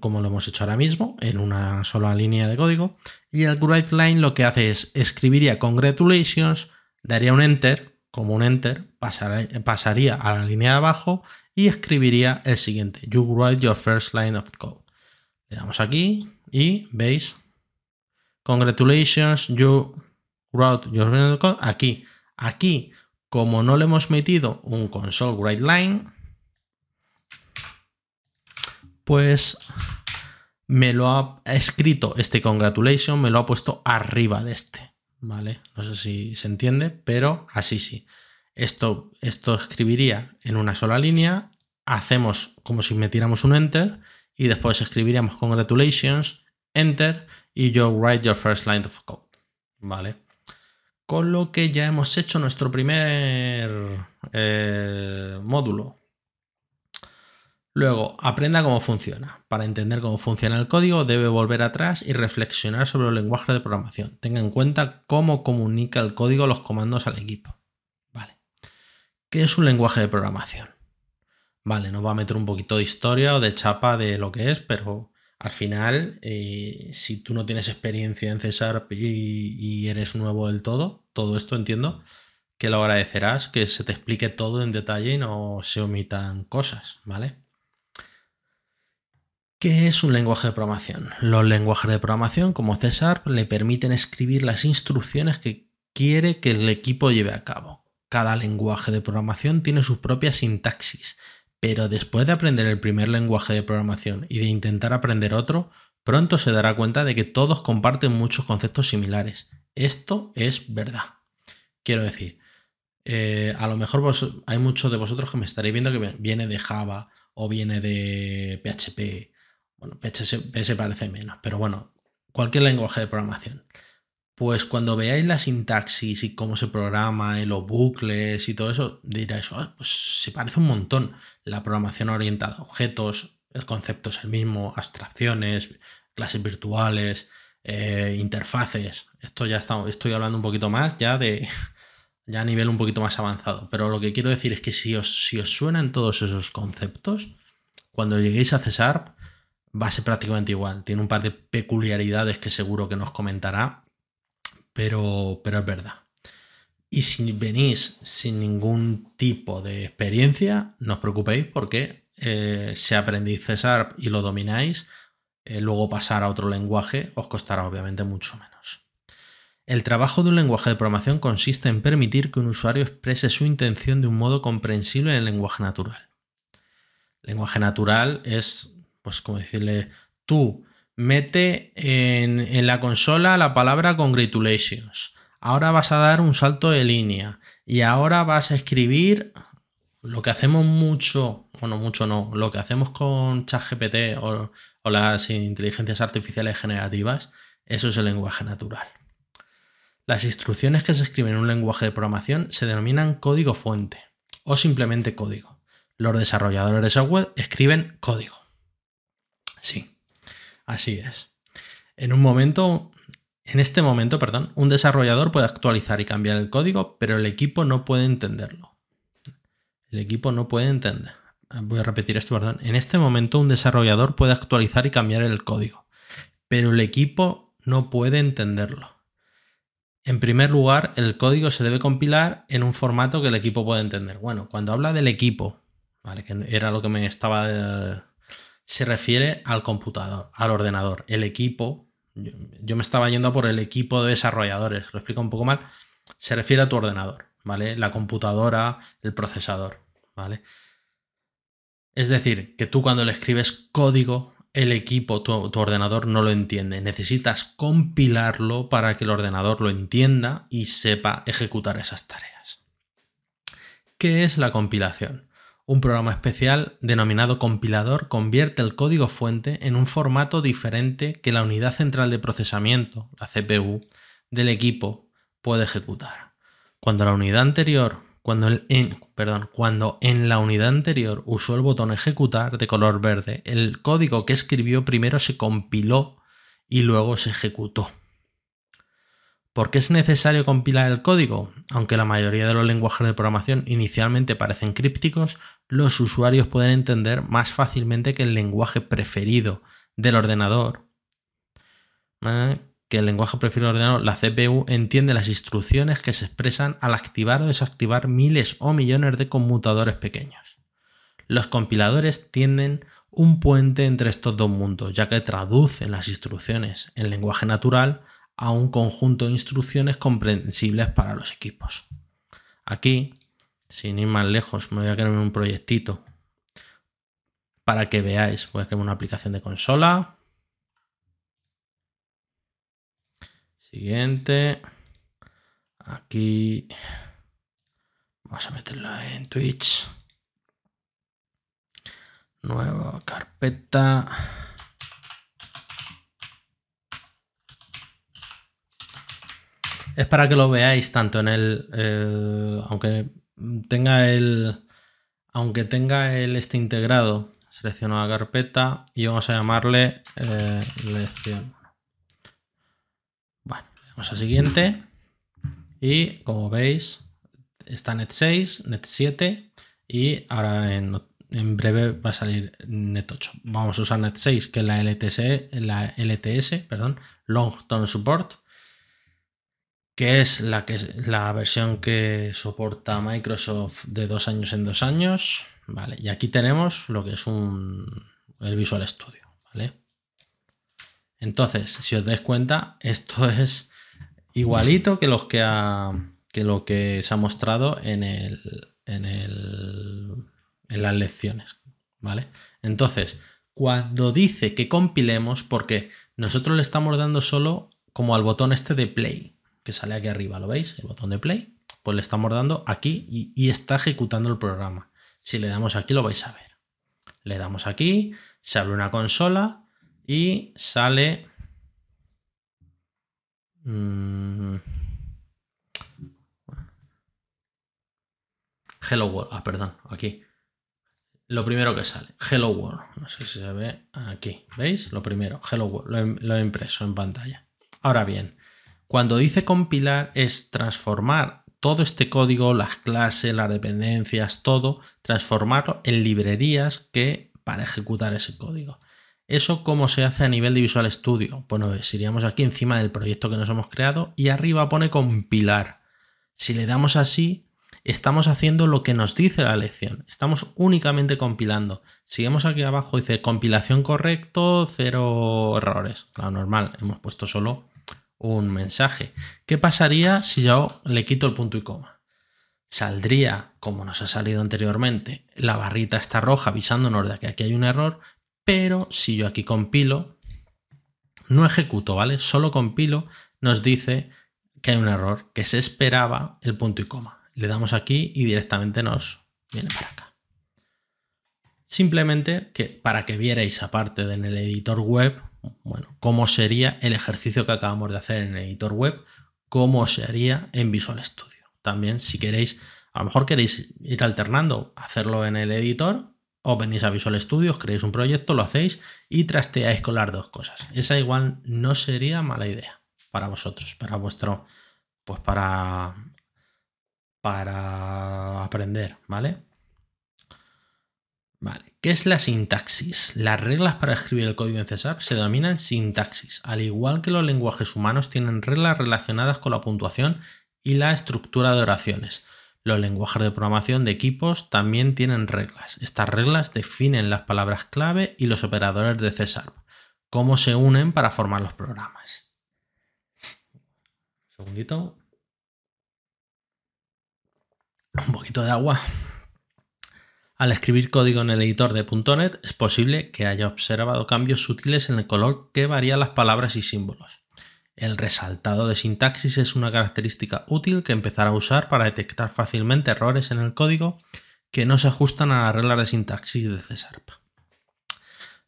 como lo hemos hecho ahora mismo, en una sola línea de código, y el write line lo que hace es escribiría congratulations, daría un enter, como un enter, pasaría a la línea de abajo y escribiría el siguiente, you write your first line of code. Le damos aquí y veis, congratulations, you wrote your line of code. Aquí, aquí, como no le hemos metido un console write line, pues me lo ha escrito este congratulation, me lo ha puesto arriba de este. ¿vale? No sé si se entiende, pero así sí. Esto, esto escribiría en una sola línea, hacemos como si metiéramos un enter y después escribiríamos congratulations, enter y yo write your first line of code, ¿vale? Con lo que ya hemos hecho nuestro primer eh, módulo, Luego, aprenda cómo funciona. Para entender cómo funciona el código, debe volver atrás y reflexionar sobre el lenguaje de programación. Tenga en cuenta cómo comunica el código los comandos al equipo. Vale. ¿Qué es un lenguaje de programación? Vale, nos va a meter un poquito de historia o de chapa de lo que es, pero al final, eh, si tú no tienes experiencia en César y, y eres nuevo del todo, todo esto entiendo que lo agradecerás, que se te explique todo en detalle y no se omitan cosas, ¿vale? ¿Qué es un lenguaje de programación? Los lenguajes de programación, como César, le permiten escribir las instrucciones que quiere que el equipo lleve a cabo. Cada lenguaje de programación tiene su propia sintaxis, pero después de aprender el primer lenguaje de programación y de intentar aprender otro, pronto se dará cuenta de que todos comparten muchos conceptos similares. Esto es verdad. Quiero decir, eh, a lo mejor hay muchos de vosotros que me estaréis viendo que viene de Java o viene de PHP bueno, PHP se parece menos, pero bueno, cualquier lenguaje de programación. Pues cuando veáis la sintaxis y cómo se programa, y los bucles y todo eso, diréis, ah, pues se parece un montón. La programación orientada a objetos, el concepto es el mismo, abstracciones, clases virtuales, eh, interfaces. Esto ya estoy hablando un poquito más ya de ya a nivel un poquito más avanzado. Pero lo que quiero decir es que si os, si os suenan todos esos conceptos, cuando lleguéis a C va a ser prácticamente igual. Tiene un par de peculiaridades que seguro que nos comentará, pero, pero es verdad. Y si venís sin ningún tipo de experiencia, no os preocupéis porque eh, si aprendéis César y lo domináis, eh, luego pasar a otro lenguaje os costará obviamente mucho menos. El trabajo de un lenguaje de programación consiste en permitir que un usuario exprese su intención de un modo comprensible en el lenguaje natural. lenguaje natural es pues como decirle, tú mete en, la consola la palabra congratulations, ahora vas a dar un salto de línea y ahora vas a escribir lo que hacemos mucho, bueno, mucho no, lo que hacemos con ChatGPT o, o las inteligencias artificiales generativas, eso es el lenguaje natural. Las instrucciones que se escriben en un lenguaje de programación se denominan código fuente o simplemente código. Los desarrolladores de software escriben código. Sí, así es. En un momento, en este momento, perdón, un desarrollador puede actualizar y cambiar el código, pero el equipo no puede entenderlo. El equipo no puede entender. Ah, voy a repetir esto, perdón. En este momento un desarrollador puede actualizar y cambiar el código, pero el equipo no puede entenderlo. En primer lugar, el código se debe compilar en un formato que el equipo pueda entender. Bueno, cuando habla del equipo, que era lo que me estaba eh, se refiere al computador, al ordenador, el equipo. Yo, me estaba yendo por el equipo de desarrolladores, lo explico un poco mal. Se refiere a tu ordenador, ¿vale? La computadora, el procesador, ¿vale? Es decir, que tú cuando le escribes código, el equipo, tu ordenador no lo entiende. Necesitas compilarlo para que el ordenador lo entienda y sepa ejecutar esas tareas. ¿Qué es la compilación? un programa especial denominado compilador convierte el código fuente en un formato diferente que la unidad central de procesamiento, la CPU, del equipo puede ejecutar. Cuando la unidad anterior, cuando, el, perdón, cuando en la unidad anterior usó el botón ejecutar de color verde, el código que escribió primero se compiló y luego se ejecutó. ¿Por qué es necesario compilar el código? Aunque la mayoría de los lenguajes de programación inicialmente parecen crípticos, los usuarios pueden entender más fácilmente que el lenguaje preferido del ordenador. ¿eh? Que el lenguaje preferido del ordenador, la CPU, entiende las instrucciones que se expresan al activar o desactivar miles o millones de conmutadores pequeños. Los compiladores tienen un puente entre estos dos mundos, ya que traducen las instrucciones en lenguaje natural a un conjunto de instrucciones comprensibles para los equipos. Aquí, sin ir más lejos, me voy a crear un proyectito para que veáis. Voy a crear una aplicación de consola. Siguiente. Aquí. Vamos a meterla en Twitch. Nueva carpeta. es para que lo veáis tanto en el, eh, aunque tenga el aunque tenga el este integrado selecciono la carpeta y vamos a llamarle eh, lección bueno Vamos a siguiente y como veis está net 6 net 7 y ahora en, breve va a salir net 8 vamos a usar net 6 que es la LTS, la lts perdón long term support que es la, que, la versión que soporta Microsoft de dos años en dos años. Vale, y aquí tenemos lo que es un, el Visual Studio. ¿vale? Entonces, si os dais cuenta, esto es igualito que, los que, lo que se ha mostrado en, el, en las lecciones. ¿vale? Entonces, cuando dice que compilemos, porque nosotros le estamos dando solo como al botón este de play que sale aquí arriba, ¿lo veis? El botón de play, pues le estamos dando aquí y, está ejecutando el programa. Si le damos aquí lo vais a ver. Le damos aquí, se abre una consola y sale... Mm, Hello World, ah, perdón, aquí. Lo primero que sale, Hello World. No sé si se ve aquí, ¿veis? Lo primero, Hello World, lo he impreso en pantalla. Ahora bien, cuando dice compilar es transformar todo este código, las clases, las dependencias, todo, transformarlo en librerías que para ejecutar ese código. ¿Eso cómo se hace a nivel de Visual Studio? Bueno, pues iríamos aquí encima del proyecto que nos hemos creado y arriba pone compilar. Si le damos así, estamos haciendo lo que nos dice la lección. Estamos únicamente compilando. Si vemos aquí abajo, dice compilación correcto, cero errores. Claro, normal, hemos puesto solo un mensaje. ¿Qué pasaría si yo le quito el punto y coma? Saldría, como nos ha salido anteriormente, la barrita está roja avisándonos de que aquí hay un error, pero si yo aquí compilo, no ejecuto, ¿vale? Solo compilo, nos dice que hay un error, que se esperaba el punto y coma. Le damos aquí y directamente nos viene para acá. Simplemente que para que vierais aparte en el editor web bueno, cómo sería el ejercicio que acabamos de hacer en editor web, cómo se haría en Visual Studio. También si queréis, a lo mejor queréis ir alternando, hacerlo en el editor o venís a Visual Studio, os creéis un proyecto, lo hacéis y trasteáis con las dos cosas. Esa igual no sería mala idea para vosotros, para vuestro, pues para, para aprender, ¿vale? ¿Qué es la sintaxis? Las reglas para escribir el código en César se denominan sintaxis, al igual que los lenguajes humanos tienen reglas relacionadas con la puntuación y la estructura de oraciones. Los lenguajes de programación de equipos también tienen reglas. Estas reglas definen las palabras clave y los operadores de César, cómo se unen para formar los programas. segundito. Un poquito de agua. Al escribir código en el editor de .NET es posible que haya observado cambios sutiles en el color que varía las palabras y símbolos. El resaltado de sintaxis es una característica útil que empezar a usar para detectar fácilmente errores en el código que no se ajustan a las reglas de sintaxis de C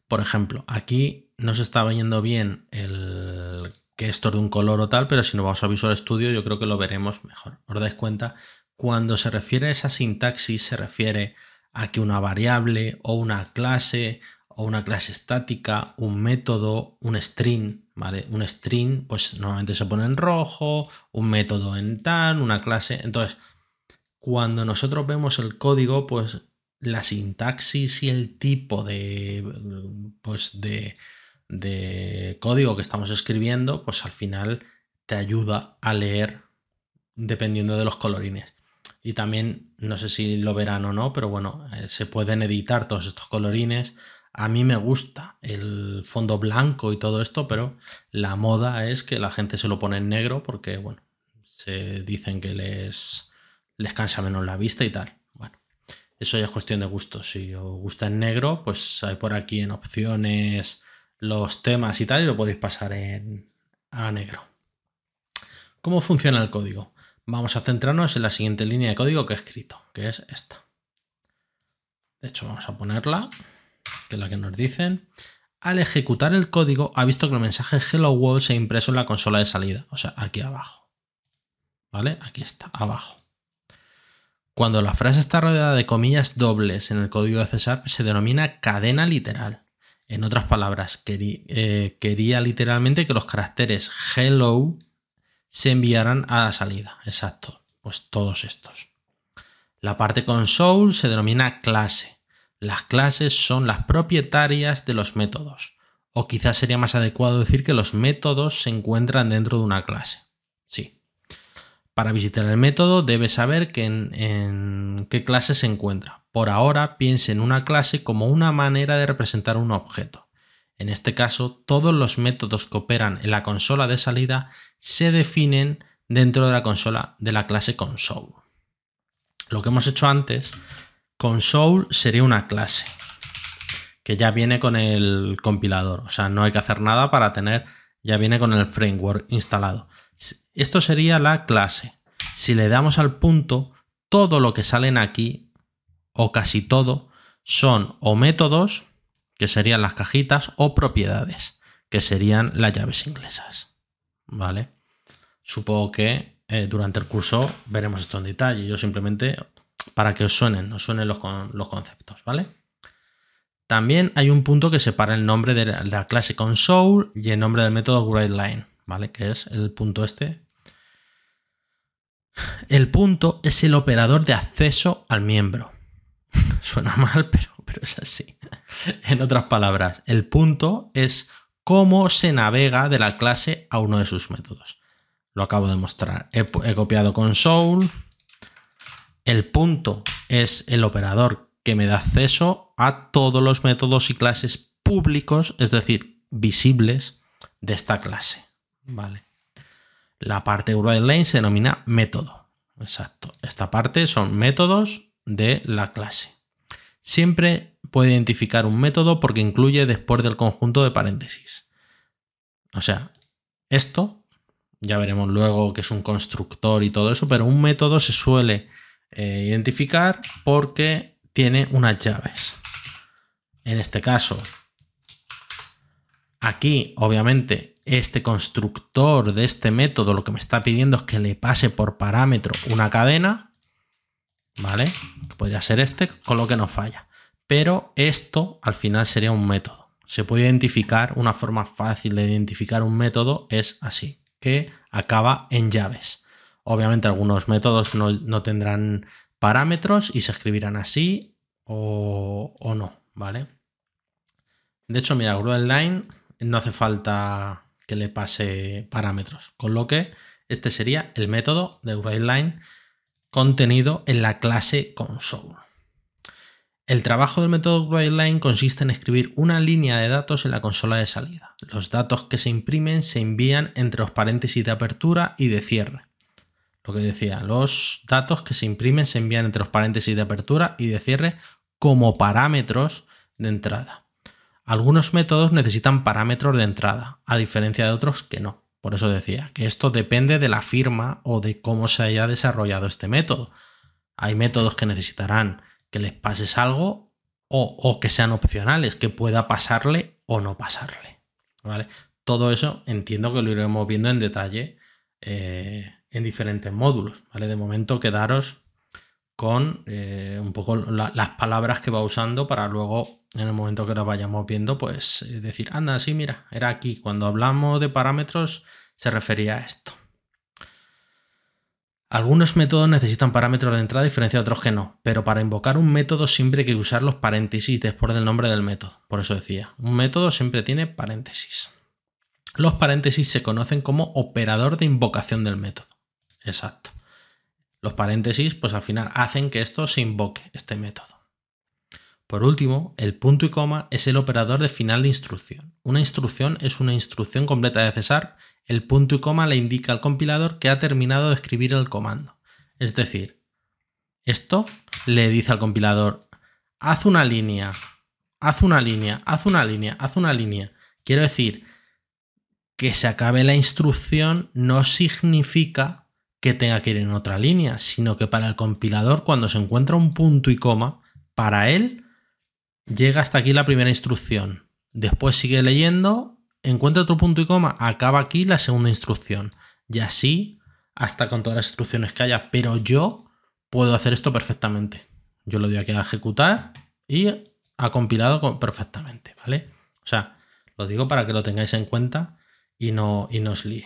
Por ejemplo, aquí no se está viendo bien el que esto es de un color o tal, pero si nos vamos a Visual Studio yo creo que lo veremos mejor. Os dais cuenta, cuando se refiere a esa sintaxis se refiere a que una variable o una clase o una clase estática, un método, un string, ¿vale? Un string, pues normalmente se pone en rojo, un método en tan, una clase. Entonces, cuando nosotros vemos el código, pues la sintaxis y el tipo de, pues de código que estamos escribiendo, pues al final te ayuda a leer dependiendo de los colorines y también no sé si lo verán o no, pero bueno, eh, se pueden editar todos estos colorines. A mí me gusta el fondo blanco y todo esto, pero la moda es que la gente se lo pone en negro porque, bueno, se dicen que les, les cansa menos la vista y tal. Bueno, eso ya es cuestión de gusto. Si os gusta en negro, pues hay por aquí en opciones los temas y tal y lo podéis pasar en, a negro. ¿Cómo funciona el código? Vamos a centrarnos en la siguiente línea de código que he escrito, que es esta. De hecho, vamos a ponerla, que es la que nos dicen. Al ejecutar el código, ha visto que el mensaje Hello World se ha impreso en la consola de salida, o sea, aquí abajo. ¿Vale? Aquí está, abajo. Cuando la frase está rodeada de comillas dobles en el código de César, se denomina cadena literal. En otras palabras, eh, quería literalmente que los caracteres hello se enviarán a la salida. Exacto, pues todos estos. La parte console se denomina clase. Las clases son las propietarias de los métodos, o quizás sería más adecuado decir que los métodos se encuentran dentro de una clase. Sí. Para visitar el método debes saber que en, en qué clase se encuentra. Por ahora piense en una clase como una manera de representar un objeto. En este caso, todos los métodos que operan en la consola de salida se definen dentro de la consola de la clase console. Lo que hemos hecho antes, console sería una clase que ya viene con el compilador, o sea, no hay que hacer nada para tener, ya viene con el framework instalado. Esto sería la clase. Si le damos al punto, todo lo que salen aquí, o casi todo, son o métodos que serían las cajitas, o propiedades, que serían las llaves inglesas. ¿Vale? Supongo que eh, durante el curso veremos esto en detalle. Yo simplemente para que os suenen, suenen los, los conceptos, ¿vale? También hay un punto que separa el nombre de la clase console y el nombre del método GradeLine, ¿vale? Que es el punto este. El punto es el operador de acceso al miembro Suena mal, pero, es así. en otras palabras, el punto es cómo se navega de la clase a uno de sus métodos. Lo acabo de mostrar. He, copiado console. El punto es el operador que me da acceso a todos los métodos y clases públicos, es decir, visibles de esta clase. Vale. La parte line se denomina método. Exacto. Esta parte son métodos de la clase. Siempre puede identificar un método porque incluye después del conjunto de paréntesis. O sea, esto, ya veremos luego que es un constructor y todo eso, pero un método se suele eh, identificar porque tiene unas llaves. En este caso, aquí obviamente este constructor de este método lo que me está pidiendo es que le pase por parámetro una cadena ¿vale? podría ser este, con lo que no falla. Pero esto al final sería un método. Se puede identificar, una forma fácil de identificar un método es así, que acaba en llaves. Obviamente algunos métodos no, tendrán parámetros y se escribirán así o, no, ¿vale? De hecho, mira, line no hace falta que le pase parámetros, con lo que este sería el método de line contenido en la clase console. El trabajo del método guideline consiste en escribir una línea de datos en la consola de salida. Los datos que se imprimen se envían entre los paréntesis de apertura y de cierre. Lo que decía, los datos que se imprimen se envían entre los paréntesis de apertura y de cierre como parámetros de entrada. Algunos métodos necesitan parámetros de entrada, a diferencia de otros que no. Por eso decía que esto depende de la firma o de cómo se haya desarrollado este método. Hay métodos que necesitarán que les pases algo o, que sean opcionales, que pueda pasarle o no pasarle. ¿vale? Todo eso entiendo que lo iremos viendo en detalle eh, en diferentes módulos. ¿vale? De momento quedaros con eh, un poco las palabras que va usando para luego, en el momento que lo vayamos viendo, pues eh, decir, anda, sí, mira, era aquí. Cuando hablamos de parámetros, se refería a esto. Algunos métodos necesitan parámetros de entrada a diferencia de otros que no, pero para invocar un método siempre hay que usar los paréntesis después del nombre del método. Por eso decía, un método siempre tiene paréntesis. Los paréntesis se conocen como operador de invocación del método. Exacto. Los paréntesis, pues al final, hacen que esto se invoque, este método. Por último, el punto y coma es el operador de final de instrucción. Una instrucción es una instrucción completa de cesar. El punto y coma le indica al compilador que ha terminado de escribir el comando. Es decir, esto le dice al compilador, haz una línea, haz una línea, haz una línea, haz una línea. Quiero decir, que se acabe la instrucción no significa que tenga que ir en otra línea, sino que para el compilador cuando se encuentra un punto y coma, para él llega hasta aquí la primera instrucción. Después sigue leyendo, encuentra otro punto y coma, acaba aquí la segunda instrucción. Y así hasta con todas las instrucciones que haya, pero yo puedo hacer esto perfectamente. Yo lo doy aquí a ejecutar y ha compilado perfectamente, ¿vale? O sea, lo digo para que lo tengáis en cuenta y no, y no os líe.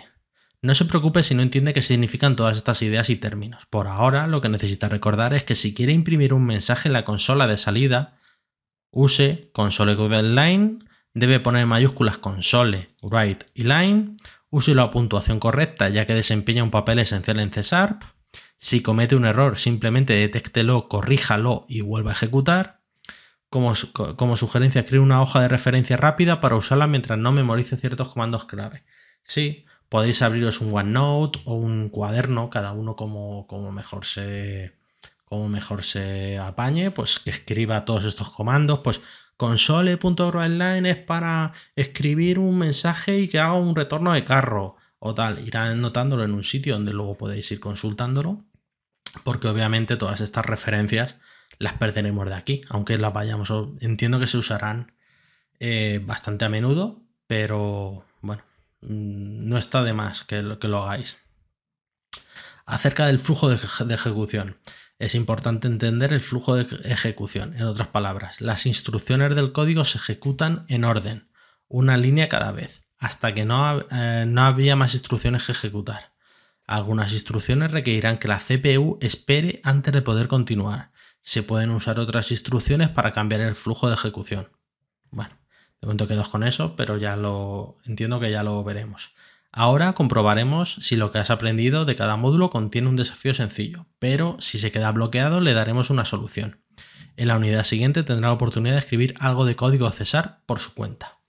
No se preocupe si no entiende qué significan todas estas ideas y términos. Por ahora, lo que necesita recordar es que si quiere imprimir un mensaje en la consola de salida, use console line, debe poner mayúsculas console, write y line, use la puntuación correcta ya que desempeña un papel esencial en C Sharp, si comete un error, simplemente detéctelo, corríjalo y vuelva a ejecutar. Como, sugerencia, escribe una hoja de referencia rápida para usarla mientras no memorice ciertos comandos clave. Sí, podéis abriros un OneNote o un cuaderno, cada uno como, como mejor se como mejor se apañe, pues que escriba todos estos comandos, pues console.growline es para escribir un mensaje y que haga un retorno de carro o tal, irán anotándolo en un sitio donde luego podéis ir consultándolo, porque obviamente todas estas referencias las perderemos de aquí, aunque las vayamos, entiendo que se usarán eh, bastante a menudo, pero, Mm, no está de más que lo, que lo hagáis. Acerca del flujo de, ejecución. Es importante entender el flujo de ejecución. En otras palabras, las instrucciones del código se ejecutan en orden, una línea cada vez, hasta que no, eh, no había más instrucciones que ejecutar. Algunas instrucciones requerirán que la CPU espere antes de poder continuar. Se pueden usar otras instrucciones para cambiar el flujo de ejecución. Bueno, de con eso, pero ya lo entiendo que ya lo veremos. Ahora comprobaremos si lo que has aprendido de cada módulo contiene un desafío sencillo, pero si se queda bloqueado le daremos una solución. En la unidad siguiente tendrá la oportunidad de escribir algo de código César por su cuenta.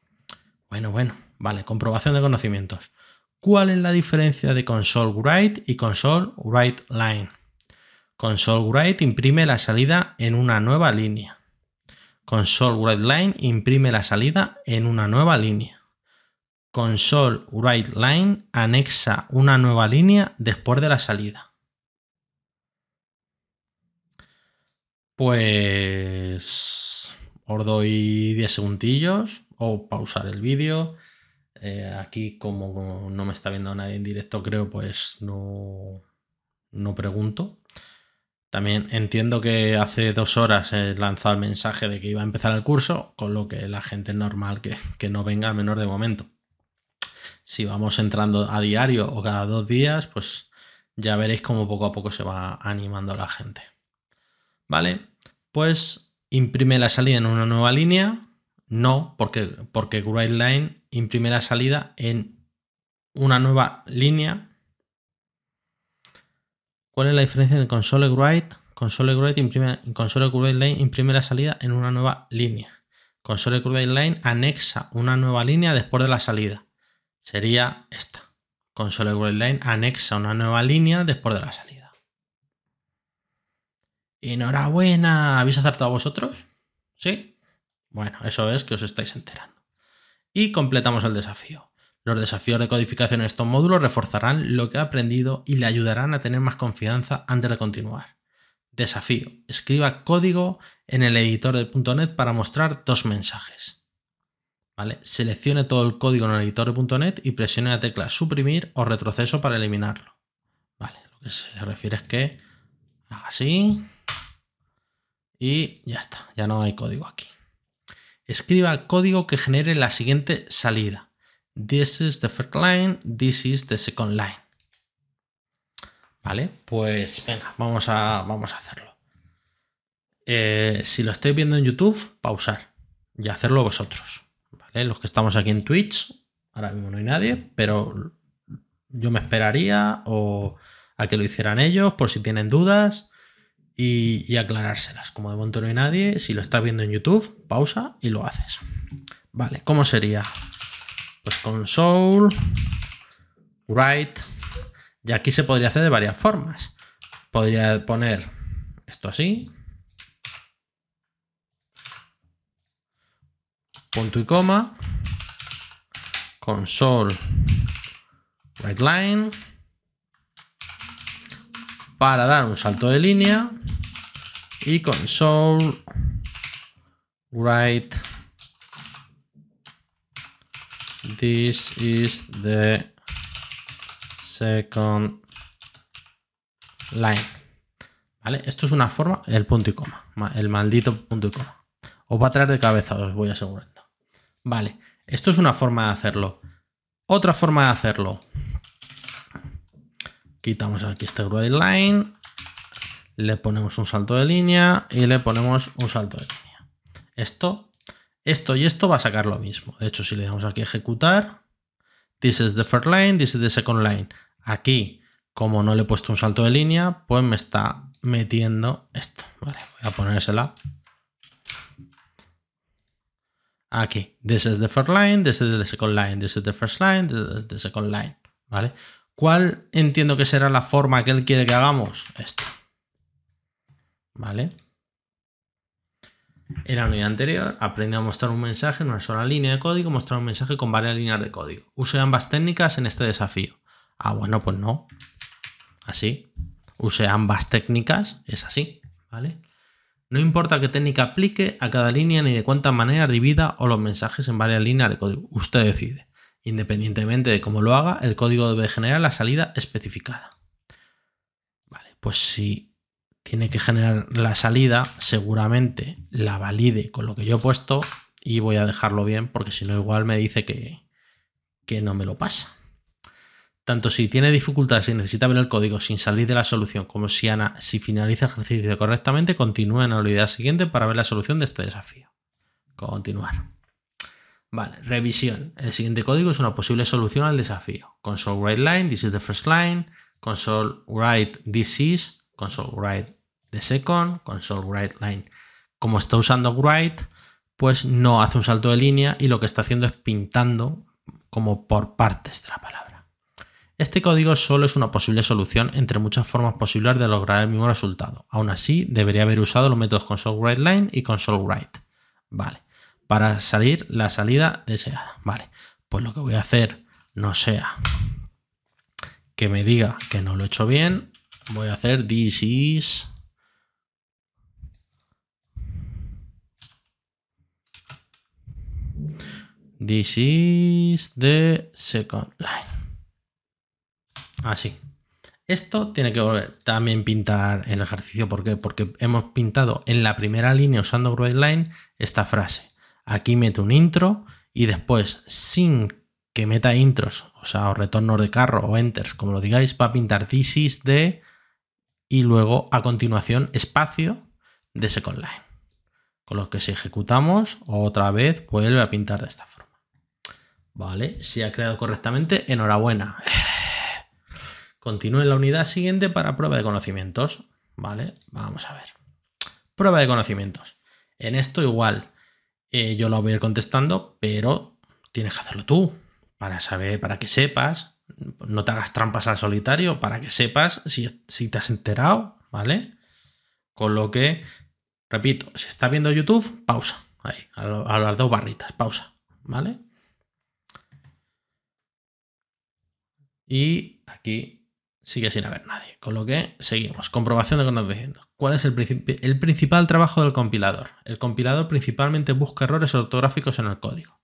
Bueno, bueno, vale, comprobación de conocimientos. ¿Cuál es la diferencia de console y console Console.Write line? Console imprime la salida en una nueva línea. Console imprime la salida en una nueva línea. Console Line anexa una nueva línea después de la salida. Pues os doy 10 segundillos o pausar el vídeo. Eh, aquí como no me está viendo nadie en directo, creo, pues no, no pregunto. También entiendo que hace dos horas he lanzado el mensaje de que iba a empezar el curso, con lo que la gente es normal que, no venga, al menor de momento. Si vamos entrando a diario o cada dos días, pues ya veréis cómo poco a poco se va animando la gente. ¿Vale? Pues imprime la salida en una nueva línea. No, porque, porque imprime la salida en una nueva línea ¿Cuál es la diferencia entre console write? Console write imprime, console line imprime la salida en una nueva línea. Console write line anexa una nueva línea después de la salida. Sería esta. Console write line anexa una nueva línea después de la salida. Enhorabuena, ¿habéis acertado vosotros? ¿Sí? Bueno, eso es que os estáis enterando. Y completamos el desafío. Los desafíos de codificación en estos módulos reforzarán lo que ha aprendido y le ayudarán a tener más confianza antes de continuar. Desafío. Escriba código en el editor de .NET para mostrar dos mensajes. Seleccione todo el código en el editor de .NET y presione la tecla suprimir o retroceso para eliminarlo. Vale, lo que se refiere es que haga así y ya está, ya no hay código aquí. Escriba código que genere la siguiente salida. This is the first line, this is the second line. Vale, pues venga, vamos a, vamos a hacerlo. Eh, si lo estáis viendo en YouTube, pausar y hacerlo vosotros. ¿vale? Los que estamos aquí en Twitch, ahora mismo no hay nadie, pero yo me esperaría o a que lo hicieran ellos por si tienen dudas y, y aclarárselas. Como de momento no hay nadie, si lo estás viendo en YouTube, pausa y lo haces. Vale, ¿cómo sería? Pues console, write. Y aquí se podría hacer de varias formas. Podría poner esto así. Punto y coma. Console, write line. Para dar un salto de línea. Y console, write this is the second line. ¿Vale? Esto es una forma, el punto y coma, el maldito punto y coma. Os va a traer de cabeza, os voy asegurando. Vale, esto es una forma de hacerlo. Otra forma de hacerlo. Quitamos aquí este grid line, le ponemos un salto de línea y le ponemos un salto de línea. Esto esto y esto va a sacar lo mismo. De hecho, si le damos aquí a ejecutar, this is the first line, this is the second line. Aquí, como no le he puesto un salto de línea, pues me está metiendo esto. Vale, voy a ponérsela. Aquí, this is the first line, this is the second line, this is the first line, this is the second line. ¿Vale? ¿Cuál entiendo que será la forma que él quiere que hagamos? Esta. ¿Vale? En la unidad anterior aprende a mostrar un mensaje en una sola línea de código, mostrar un mensaje con varias líneas de código. Use ambas técnicas en este desafío. Ah, bueno, pues no. Así. Use ambas técnicas, es así, ¿vale? No importa qué técnica aplique a cada línea ni de cuánta manera divida o los mensajes en varias líneas de código. Usted decide. Independientemente de cómo lo haga, el código debe generar la salida especificada. Vale, pues si tiene que generar la salida, seguramente la valide con lo que yo he puesto y voy a dejarlo bien porque si no igual me dice que, no me lo pasa. Tanto si tiene dificultades y necesita ver el código sin salir de la solución, como si, Ana, si finaliza el ejercicio correctamente, continúa en la unidad siguiente para ver la solución de este desafío. Continuar. Vale, revisión. El siguiente código es una posible solución al desafío. Console line, this is the first line. Console write this is. Console write con con console write line. Como está usando write, pues no hace un salto de línea y lo que está haciendo es pintando como por partes de la palabra. Este código solo es una posible solución entre muchas formas posibles de lograr el mismo resultado. Aún así, debería haber usado los métodos console write line y console write. Vale. Para salir la salida deseada. Vale. Pues lo que voy a hacer no sea que me diga que no lo he hecho bien. Voy a hacer this is This is the second line. Así. Esto tiene que volver también pintar el ejercicio. ¿Por qué? Porque hemos pintado en la primera línea usando great Line esta frase. Aquí mete un intro y después, sin que meta intros, o sea, o retornos de carro o enters, como lo digáis, va a pintar this is de y luego a continuación espacio de second line. Con lo que si ejecutamos, otra vez vuelve a pintar de esta forma. Vale, se ha creado correctamente, enhorabuena. Continúe en la unidad siguiente para prueba de conocimientos. Vale, vamos a ver. Prueba de conocimientos. En esto igual, eh, yo lo voy a ir contestando, pero tienes que hacerlo tú, para saber, para que sepas, no te hagas trampas al solitario, para que sepas si, si te has enterado, ¿vale? Con lo que, repito, si estás viendo YouTube, pausa, ahí, a las dos barritas, pausa, ¿vale? Y aquí sigue sin haber nadie. Con lo que seguimos. Comprobación de diciendo. ¿Cuál es el, principal trabajo del compilador? El compilador principalmente busca errores ortográficos en el código.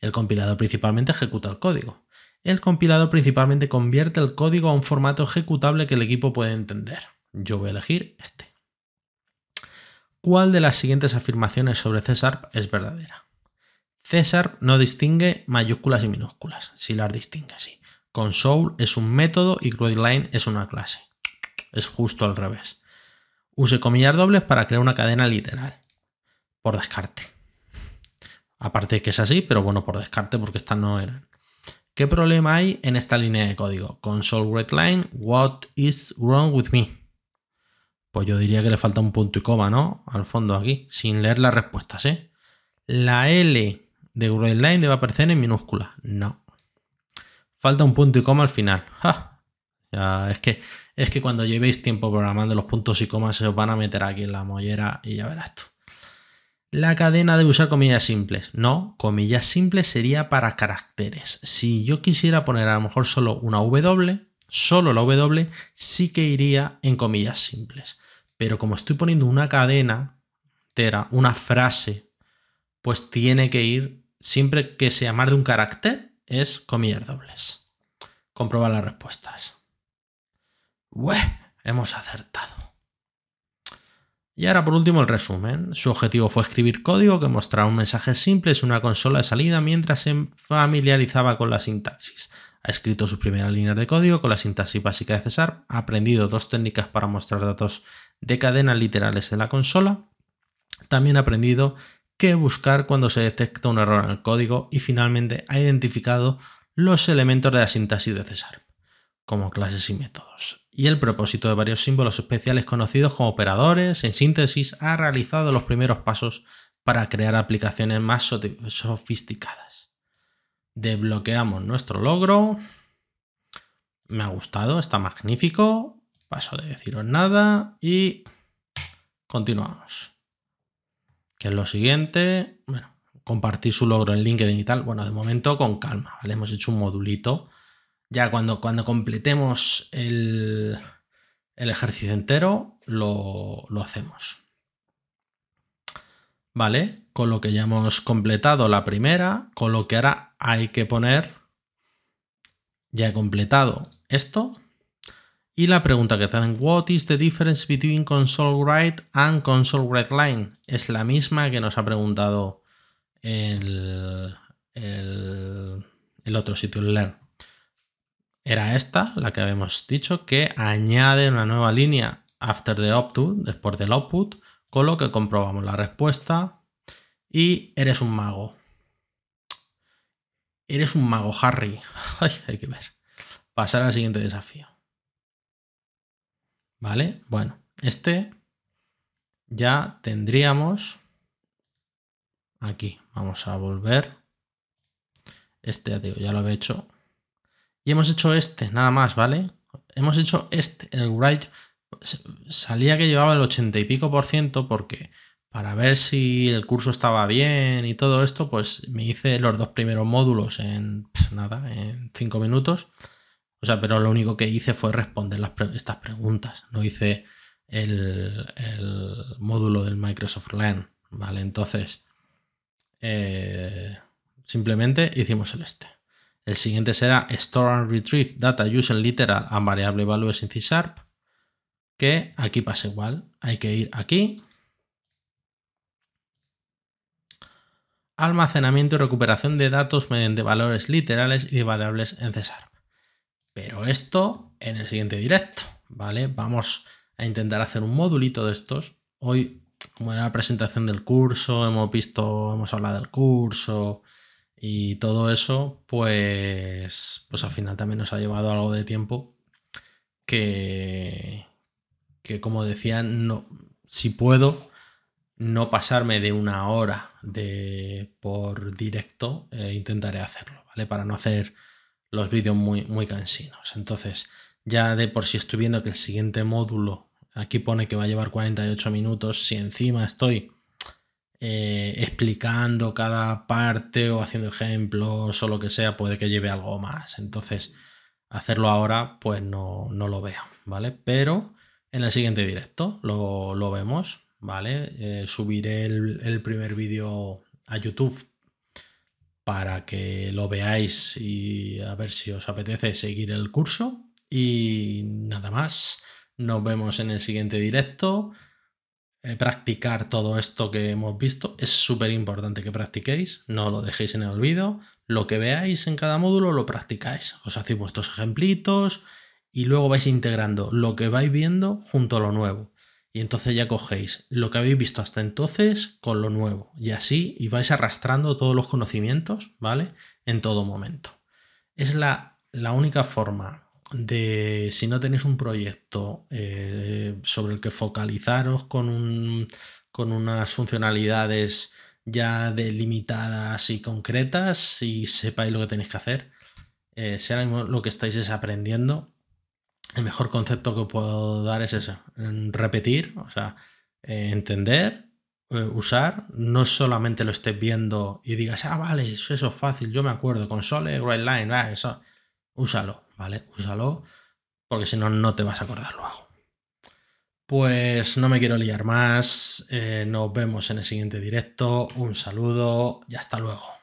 El compilador principalmente ejecuta el código. El compilador principalmente convierte el código a un formato ejecutable que el equipo puede entender. Yo voy a elegir este. ¿Cuál de las siguientes afirmaciones sobre César es verdadera? César no distingue mayúsculas y minúsculas, si las distingue, sí. Console es un método y GreatLine es una clase. Es justo al revés. Use comillas dobles para crear una cadena literal. Por descarte. Aparte de que es así, pero bueno, por descarte porque estas no eran. ¿Qué problema hay en esta línea de código? Console what is wrong with me? Pues yo diría que le falta un punto y coma, ¿no? Al fondo aquí, sin leer las respuestas, ¿eh? La L de Gridline debe aparecer en minúscula. No. Falta un punto y coma al final. es, que, es que cuando llevéis tiempo programando los puntos y comas se os van a meter aquí en la mollera y ya verás tú. La cadena debe usar comillas simples. No, comillas simples sería para caracteres. Si yo quisiera poner a lo mejor solo una W, solo la W sí que iría en comillas simples. Pero como estoy poniendo una cadena entera, una frase, pues tiene que ir siempre que sea más de un carácter, es comillas dobles. Comprobar las respuestas. Hemos acertado. Y ahora por último el resumen. Su objetivo fue escribir código que mostrara un mensaje simple en una consola de salida mientras se familiarizaba con la sintaxis. Ha escrito sus primeras líneas de código con la sintaxis básica de César, ha aprendido dos técnicas para mostrar datos de cadenas literales en la consola, también ha aprendido que buscar cuando se detecta un error en el código y finalmente ha identificado los elementos de la síntesis de c como clases y métodos. Y el propósito de varios símbolos especiales conocidos como operadores, en síntesis, ha realizado los primeros pasos para crear aplicaciones más sofisticadas. Desbloqueamos nuestro logro. Me ha gustado, está magnífico. Paso de deciros nada y continuamos que es lo siguiente, bueno, compartir su logro en LinkedIn y tal. Bueno, de momento con calma, ¿vale? Hemos hecho un modulito. Ya cuando, cuando completemos el, el ejercicio entero, lo, lo hacemos. ¿Vale? Con lo que ya hemos completado la primera, con lo que ahora hay que poner, ya he completado esto, y la pregunta que te dan what is the difference between console write and console write line? Es la misma que nos ha preguntado el, el, otro sitio, learn. Era esta, la que habíamos dicho, que añade una nueva línea after the output, después del output, con lo que comprobamos la respuesta y eres un mago. Eres un mago, Harry. hay que ver. Pasar al siguiente desafío. ¿Vale? Bueno, este ya tendríamos aquí. Vamos a volver. Este ya, lo he hecho. Y hemos hecho este, nada más, ¿vale? Hemos hecho este, el right. Salía que llevaba el 80 y pico por ciento porque para ver si el curso estaba bien y todo esto, pues me hice los dos primeros módulos en nada, en cinco minutos o sea, pero lo único que hice fue responder estas preguntas. No hice el, módulo del Microsoft Learn, ¿vale? Entonces, eh, simplemente hicimos el este. El siguiente será Store and Retrieve Data Using Literal and Variable Values in C Sharp, que aquí pasa igual. Hay que ir aquí. Almacenamiento y recuperación de datos mediante valores literales y variables en C pero esto en el siguiente directo, ¿vale? Vamos a intentar hacer un modulito de estos. Hoy, como era la presentación del curso, hemos visto, hemos hablado del curso y todo eso, pues, pues al final también nos ha llevado algo de tiempo que, que como decían, no, si puedo, no pasarme de una hora de, por directo, eh, intentaré hacerlo, ¿vale? Para no hacer los vídeos muy, muy cansinos. Entonces, ya de por si sí estoy viendo que el siguiente módulo, aquí pone que va a llevar 48 minutos, si encima estoy eh, explicando cada parte o haciendo ejemplos o lo que sea, puede que lleve algo más. Entonces, hacerlo ahora, pues no, no lo veo, ¿vale? Pero en el siguiente directo lo, lo vemos, ¿vale? Eh, subiré el, el primer vídeo a YouTube para que lo veáis y a ver si os apetece seguir el curso. Y nada más, nos vemos en el siguiente directo. Eh, practicar todo esto que hemos visto es súper importante que practiquéis, no lo dejéis en el olvido. Lo que veáis en cada módulo lo practicáis, os hacéis vuestros ejemplitos y luego vais integrando lo que vais viendo junto a lo nuevo. Y entonces ya cogéis lo que habéis visto hasta entonces con lo nuevo. Y así y vais arrastrando todos los conocimientos, ¿vale? En todo momento. Es la, la única forma de, si no tenéis un proyecto eh, sobre el que focalizaros con, un, con unas funcionalidades ya delimitadas y concretas, y sepáis lo que tenéis que hacer, eh, lo que estáis es aprendiendo, el mejor concepto que puedo dar es eso, repetir, o sea, eh, entender, eh, usar, no solamente lo estés viendo y digas, ah, vale, eso, es fácil, yo me acuerdo, console, right line, ah, eso, úsalo, ¿vale? Úsalo, porque si no, no te vas a acordar luego. Pues no me quiero liar más, eh, nos vemos en el siguiente directo, un saludo y hasta luego.